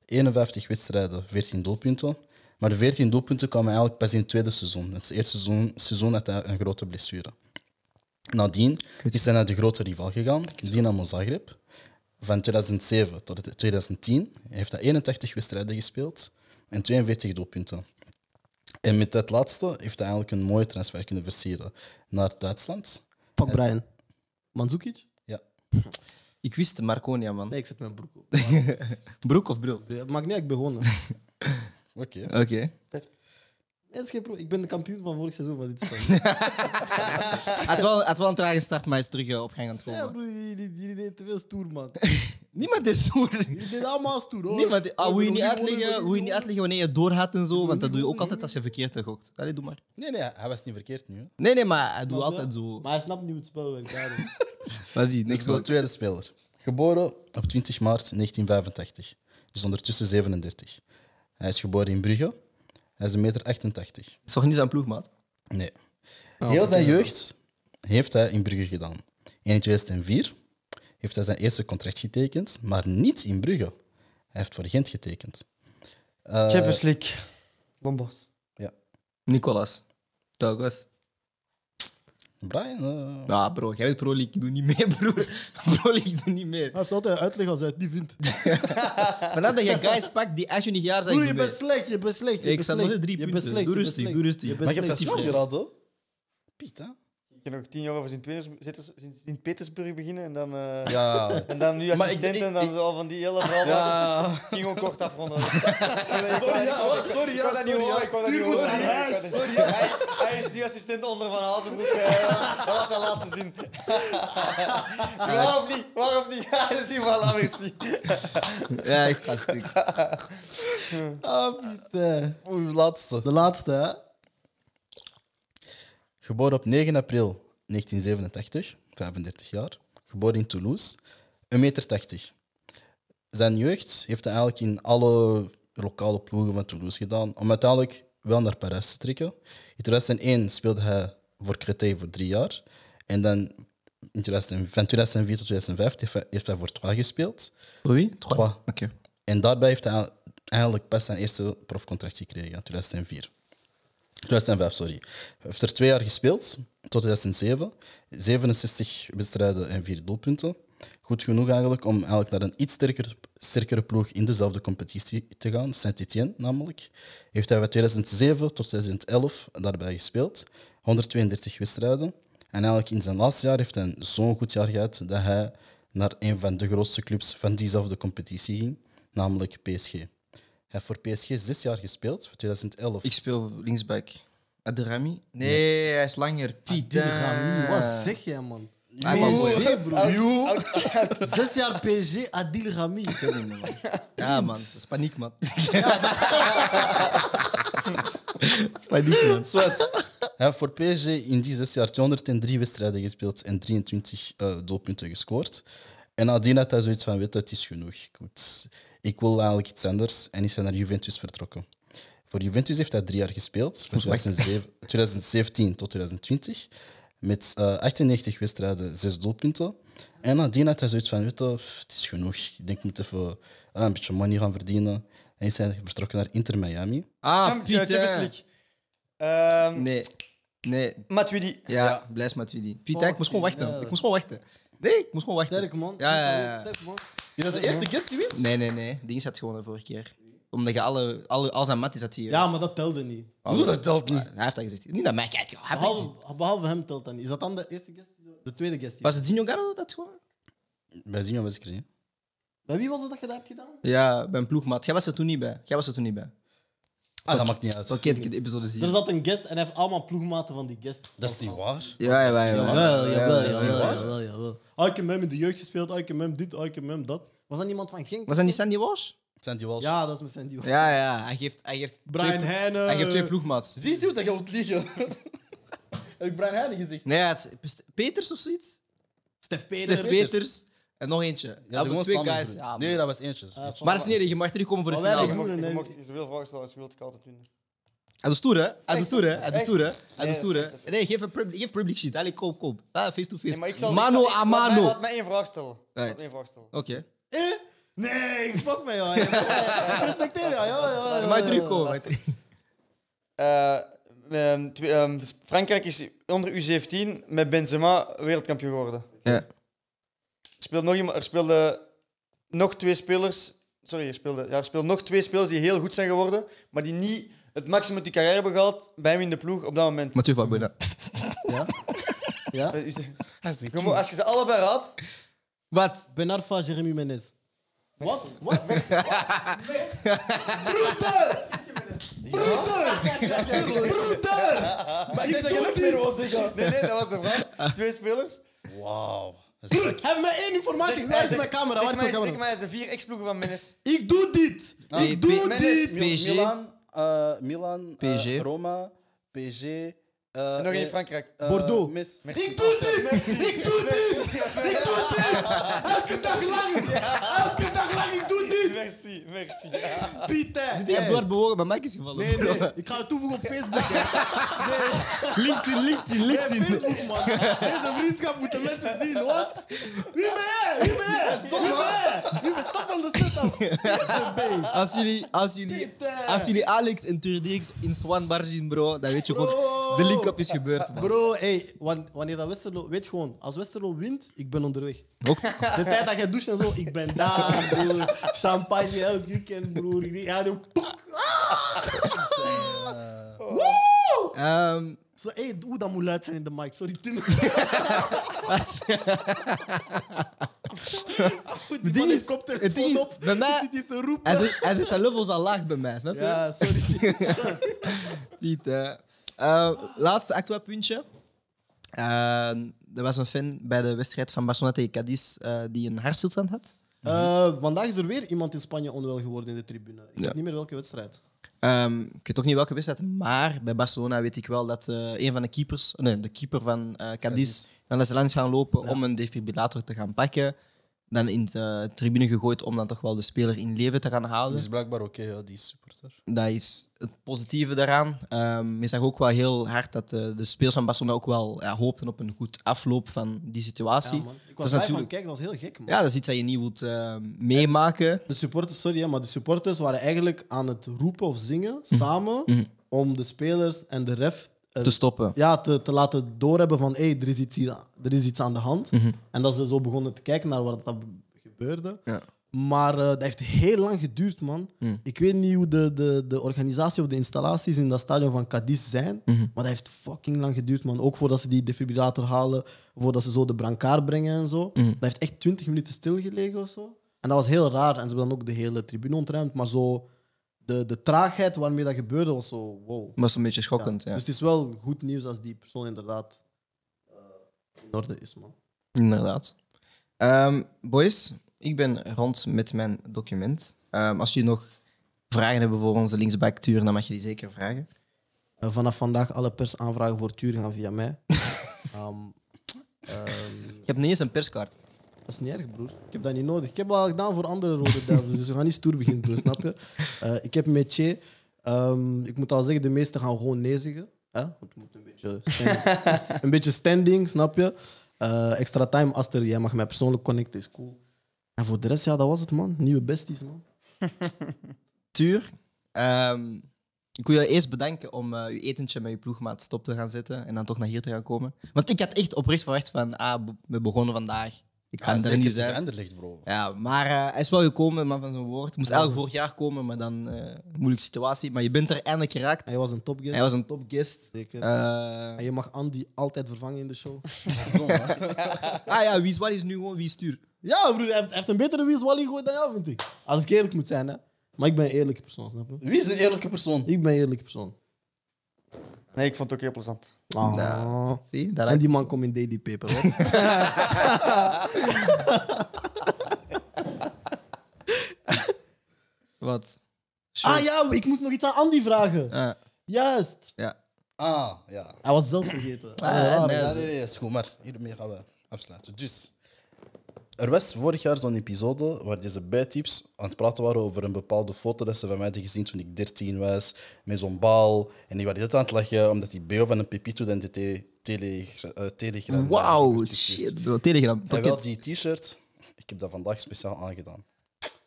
51 wedstrijden, 14 doelpunten. Maar de 14 doelpunten kwamen eigenlijk pas in het tweede seizoen. Het eerste seizoen, seizoen had hij een grote blessure. Nadien is hij naar de grote rival gegaan, Dinamo Zagreb. Van 2007 tot 2010 heeft hij 81 wedstrijden gespeeld en 42 doelpunten. En met dat laatste heeft hij eigenlijk een mooie transfer kunnen versieren naar Duitsland. Van Brian. Manzukic? Ja. Ik wist Marconia, man. Nee, ik zet mijn broek op. broek of bril? Het maakt niet uit, ik ben Oké. Oké. Nee, dat is geen Ik ben de kampioen van vorig seizoen van dit spel. Het wel, had wel een trage start, maar hij is terug eh, op gang aan het komen. Ja, broer, jullie deed te veel stoer, man. Niemand is stoer. Je deed allemaal stoer, hoor. Niemand, ah, hoe, je niet uitleggen, hoe je niet uitleggen wanneer je door en zo, want dat doe je ook altijd als je verkeerd hebt gokt. doe maar. Nee, nee, hij was niet verkeerd nu. Nee, nee, maar hij doet altijd zo. Maar hij snapt niet hoe het spel werkt. Zie, niks tweede speler. Geboren op 20 maart 1985. Dus ondertussen 37. Hij is geboren in Brugge. Hij is een meter. 88. Is toch niet zijn ploegmaat? Nee. Nou, Heel zijn jeugd heeft hij in Brugge gedaan. In 2004 heeft hij zijn eerste contract getekend, maar niet in Brugge. Hij heeft voor Gent getekend. Uh, Champions eh, League. Lombard. Ja. Nicolas. Douglas. Brian? Uh... Ja, bro, jij weet Pro League, ik doe niet meer, bro. Pro League, ik doe niet meer. Hij heeft altijd uitleg als hij het niet vindt. Vanaf dat je guys pakt die als je niet jaar zijn. Broer, je bent slecht, je bent slecht. Je ik sta nog drie je punten. Beslecht, doe rustig, doe rustig. Maar je hebt dat gehad, hoor. Piet, hè? je nog tien jaar over Sint-Petersburg beginnen en dan, uh, ja. en dan nu assistent en dan al van die hele verhaal. Ja. Ik ging kort afronden. sorry, ja, oh, sorry, sorry. Ik sorry dat niet Sorry Sorry, hij, is, nu assistent onder Van Hazenbroek. Eh. dat was zijn laatste zin. Waarom niet? Waarom niet? Ja, dat is wel merci. ja, ik ga stuk. Ah, Oei, laatste. De laatste, hè? Geboren op 9 april 1987, 35 jaar. Geboren in Toulouse, 1,80 meter. 80. Zijn jeugd heeft hij eigenlijk in alle lokale ploegen van Toulouse gedaan, om uiteindelijk wel naar Parijs te trekken. In 2001 speelde hij voor Créteil voor drie jaar. En dan in van 2004 tot 2005 heeft hij, voor Troyes gespeeld. Oui, Troyes. Oké. En daarbij heeft hij eigenlijk pas zijn eerste profcontract gekregen, in 2004. 2005, sorry. Heeft er twee jaar gespeeld, tot 2007. 67 wedstrijden en vier doelpunten. Goed genoeg eigenlijk om eigenlijk naar een iets sterker, sterkere ploeg in dezelfde competitie te gaan, Saint-Étienne namelijk. Heeft hij van 2007 tot 2011 daarbij gespeeld, 132 wedstrijden. En eigenlijk in zijn laatste jaar heeft hij zo'n goed jaar gehad dat hij naar een van de grootste clubs van diezelfde competitie ging, namelijk PSG. Hij heeft voor PSG zes jaar gespeeld, voor 2011. Ik speel linksback. Adrami? Nee, nee, hij is langer. Piet. Adrami, wat zeg je man? Hij bro. Zes jaar PSG, Adil Rami. Ja, man. Dat is paniek, man. Dat is paniek, man. Zwart. Hij heeft voor PSG in die zes jaar 203 wedstrijden gespeeld en 23 eh, doelpunten gescoord. En nadien had hij zoiets van, weet dat is genoeg. Goed ik wil eigenlijk iets anders. En is hij naar Juventus vertrokken. Voor Juventus heeft hij drie jaar gespeeld, van 2017 tot 2020. Met 98 eh, wedstrijden, zes doelpunten. En nadien had hij zoiets van, weet het is genoeg. Ik denk, ik moet even ah, een beetje money gaan verdienen. En is hij vertrokken naar Inter Miami. Ah, Champions League. Ehm, nee. Nee. Matuidi. Ja, ja. blijf Matuidi. Piet, ik moest gewoon wachten. Oh, ik moest gewoon wachten. Nee, ik moest gewoon wachten. man. Ja, ja, ja. Sterk man. Is dat de eerste guest geweest? Nee, nee, nee. Dings had gewoon de vorige keer. Omdat je alle, alle, al zijn is dat hier. Ja, maar dat telde niet. Hoezo dat telt niet? Hij heeft dat gezegd. Niet naar mij kijken. Hij heeft dat Behalve, hem telt dat niet. Is dat dan de eerste guest? De tweede guest? die- Was het Zino Garo dat gewoon? Bij Zino was ik er niet. Bij wie was het dat je dat hebt gedaan? Ja, bij een ploegmat. Jij was er toen niet bij. Jij was er toen niet bij. Ah, dat maakt niet uit. Oké, ik episode zien. Er zat een guest en hij heeft allemaal ploegmaten van die guest. Dat is niet waar. Ja, ja, ja. Jawel, jawel, jawel. Ah, ik heb hem in de jeugd gespeeld, ah, ik heb hem dit, ah, ik dat. Was dat niemand van Genk? Was dat niet Sandy Walsh? Sandy Walsh. Ja, dat is met Sandy Walsh. Ja, ja. Hij geeft, hij geeft Brian Hane. Heine. Hij geeft twee ploegmaats. Zie je hoe dat je liggen? liegen? heb ik Brian Heine gezegd? Nee, het is Peters of zoiets. Peters. Stef Peters. En nog eentje. Ja, dat waren twee guys. nee, dat was eentje. Eh, maar dat is niet, je mag terugkomen voor de finale. Je mocht, je mocht zoveel vragen stellen als je wilt, ik altijd winnen. Hij is stoer, hè? Hij is stoer, hè? Hij is stoer, hè? Hij is stoer, hè? Nee, geef, een public, geef public shit. Allee, kom, kom. Face to face. Nee, mano a mano. Laat mij één vraag stellen. één vraagstel. Oké. Eh? Nee, fuck me, joh. Respecteer, joh. Ja, ja, Mijn truc, hoor. Frankrijk is onder U17 met Benzema wereldkampioen geworden. Ja. Speelde nog er speelden nog twee spelers. Sorry, er, speelde, ja, speelde nog twee spelers die heel goed zijn geworden, maar die niet het maximum uit die carrière hebben gehaald bij hem in de ploeg op dat moment. Mathieu van Buena. Ja? Ja? Eh, ah, als je ze allebei had. Wat? Benarfa, Jeremy Menez. Wat? Wat? Broeder! Broeder! Broeder! Maar ik doe Nee, nee, dat was de vraag. Twee spelers. Wauw. Heb mij één informatie. Waar is mijn camera? Waar is mijn camera? Zeg mij eens de vier ex van Mennes. Ik doe dit. Ik doe dit. PSG. Milan, Milan Roma, PG. Uh, nog één Frankrijk. Uh, Bordeaux. Mis. Ik doe dit! Ik doe dit! Ik doe dit! Elke dag lang! Ja. Merci, merci. Ah. Pieter! Je hebt zwart bewogen bij mij is gevallen. Nee, nee, ik ga het toevoegen op Facebook. LinkedIn, LinkedIn, LinkedIn. Facebook, man. Deze vriendschap moeten mensen zien, wat? Wie ben jij? Wie ben jij? Wie ben Wie de set Als jullie, als, jullie, als jullie Alex en Turdix in Swan Bar zien, bro, dan weet je goed de link-up is gebeurd. Man. Bro, hey, wanneer dat Westerlo... Weet gewoon, als Westerlo wint, ik ben onderweg. Ook. De tijd dat jij doucht en zo, ik ben daar, broer. Champagne elk weekend, broer. Ik denk, ja, Ah! Woe! Ehm. ehm, Zo, hey, hoe dat moet luid zijn in de mic. Sorry, Tim. als- ah, Het ding is- het ding is, bij mij- zit hier te roepen. hij, zit, zijn levels al laag bij mij, snap je? Ja, sorry. Piet, eh, laatste actueel puntje. Ehm, er was een fan bij de wedstrijd van Barcelona tegen Cadiz eh, die een hartstilstand had. Eh, vandaag is er weer iemand in Spanje onwel geworden in de tribune. Ik weet niet meer welke wedstrijd. Ehm, ik weet ook niet welke wedstrijd, maar bij Barcelona weet ik wel dat een van de keepers, oh nee, de keeper van Cadiz, naar de langs gaan lopen om een defibrillator te gaan pakken dan in de tribune gegooid om dan toch wel de speler in leven te gaan houden. Dat is blijkbaar oké, ja, die supporter. Dat is het positieve daaraan. Um, je zag ook wel heel hard dat eh, de, de speels van Barcelona ook wel ja, hoopten op een goed afloop van die situatie. Ja, man. Ik was aan natuurlijk... kijken, dat was heel gek. Man. Ja, dat is iets dat je niet moet ehm, meemaken. De supporters, sorry, maar de supporters waren eigenlijk aan het roepen of zingen mhm. samen mhm. om de spelers en de ref eh, te stoppen. Ja, te, te laten doorhebben van hé, hey, er, is iets er is iets aan de hand. Mhm. En dat ze zo begonnen te kijken naar waar dat gebeurde. Ja. Maar eh, dat heeft heel lang geduurd, man. Mhm. Ik weet niet hoe de, de, de organisatie of de installaties in dat stadion van Cadiz zijn, mhm. maar dat heeft fucking lang geduurd, man. Ook voordat ze die defibrillator halen, voordat ze zo de brancard brengen en zo. Dat heeft echt 20 minuten stilgelegen of zo. En dat was heel raar. En ze hebben dan ook de hele tribune ontruimd, maar zo de, de traagheid waarmee dat gebeurde was zo wow. Was een beetje schokkend, ja. Dus het is wel goed nieuws als die persoon inderdaad eh, in orde is, man. Inderdaad. Ehm, boys, ik ben rond met mijn document. Ehm, als jullie nog vragen hebben voor onze linksback Tuur, dan mag je die zeker vragen. Eh, vanaf vandaag alle persaanvragen voor Tuur gaan via mij. ik ehm, heb niet eens een perskaart. Dat is niet erg, broer. Ik heb dat niet nodig. Ik heb al gedaan voor andere rode duivels, dus we gaan niet stoer beginnen, broer, snap je? Eh, ik heb metje. Um, ehm, ik moet al zeggen, de meesten gaan gewoon nee zeggen. Hè? Want het moet een beetje standing, een beetje standing snap je? Eh, extra time, Aster, jij mag mij persoonlijk connecten, is cool. En voor de rest, ja, dat was het, man. Nieuwe besties, man. Tuur, ehm, ik wil je eerst bedanken om eh, je etentje met je ploegmaat stop te gaan zetten en dan toch naar hier te gaan komen. Want ik had echt oprecht verwacht van, ah, we begonnen vandaag, ik ga ja, er niet zijn. bro. Ja, maar eh, hij is wel gekomen, man van zijn woord. Moest elke elk vorig jaar komen, maar dan uh, moeilijke situatie. Maar je bent er eindelijk geraakt. Hij was een guest. Hij was een guest. Zeker. Eh, en je mag Andy altijd vervangen in de show. dat is dom, ah ja, wie is is nu gewoon wie stuurt. Ja, broer, hij heeft, een betere wie is gegooid dan jou, vind ik. Als ik eerlijk moet zijn, hè. Maar ik ben een eerlijke persoon, snap je? Wie is een eerlijke persoon? Ik ben een eerlijke persoon. Nee, ik vond het ook heel plezant. Nou, zie, daar en die man komt in Daddy Paper. Wat? Ah ja, ik moest nog iets aan Andy vragen. Uh. Juist. Ja. Ah, ja. Hij was zelf vergeten. Ah, ah, nee, nee, nee, is Maar hiermee gaan we afsluiten. Dus er was vorig jaar zo'n episode waar deze bijtips aan het praten waren over een bepaalde foto dat ze van mij hadden gezien toen ik 13 was, met zo'n baal. En die waren dit aan het lachen omdat die beeld van een Pepito en de Telegram. Uh, eh, telegram Wauw, eh, shit, bro. Telegram. En wel, die t-shirt, ik heb dat vandaag speciaal aangedaan.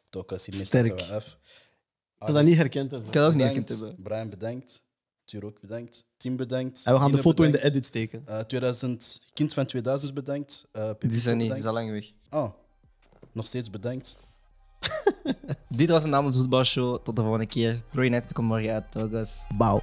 Tokas, hier Sterk. Ik had dat niet herkend hebben. Ik kan ook niet herkend hebben. Brian, bedankt. Tuur ook bedankt. Team bedankt. En we gaan de foto in de edit steken. 2000, eh, kind van 2000 bedankt. Dit eh, Die zijn niet, die is al lang weg. Oh, nog steeds bedankt. Dit was een namens voetbalshow. Tot de volgende keer. Pro United komt morgen uit, August. Bouw.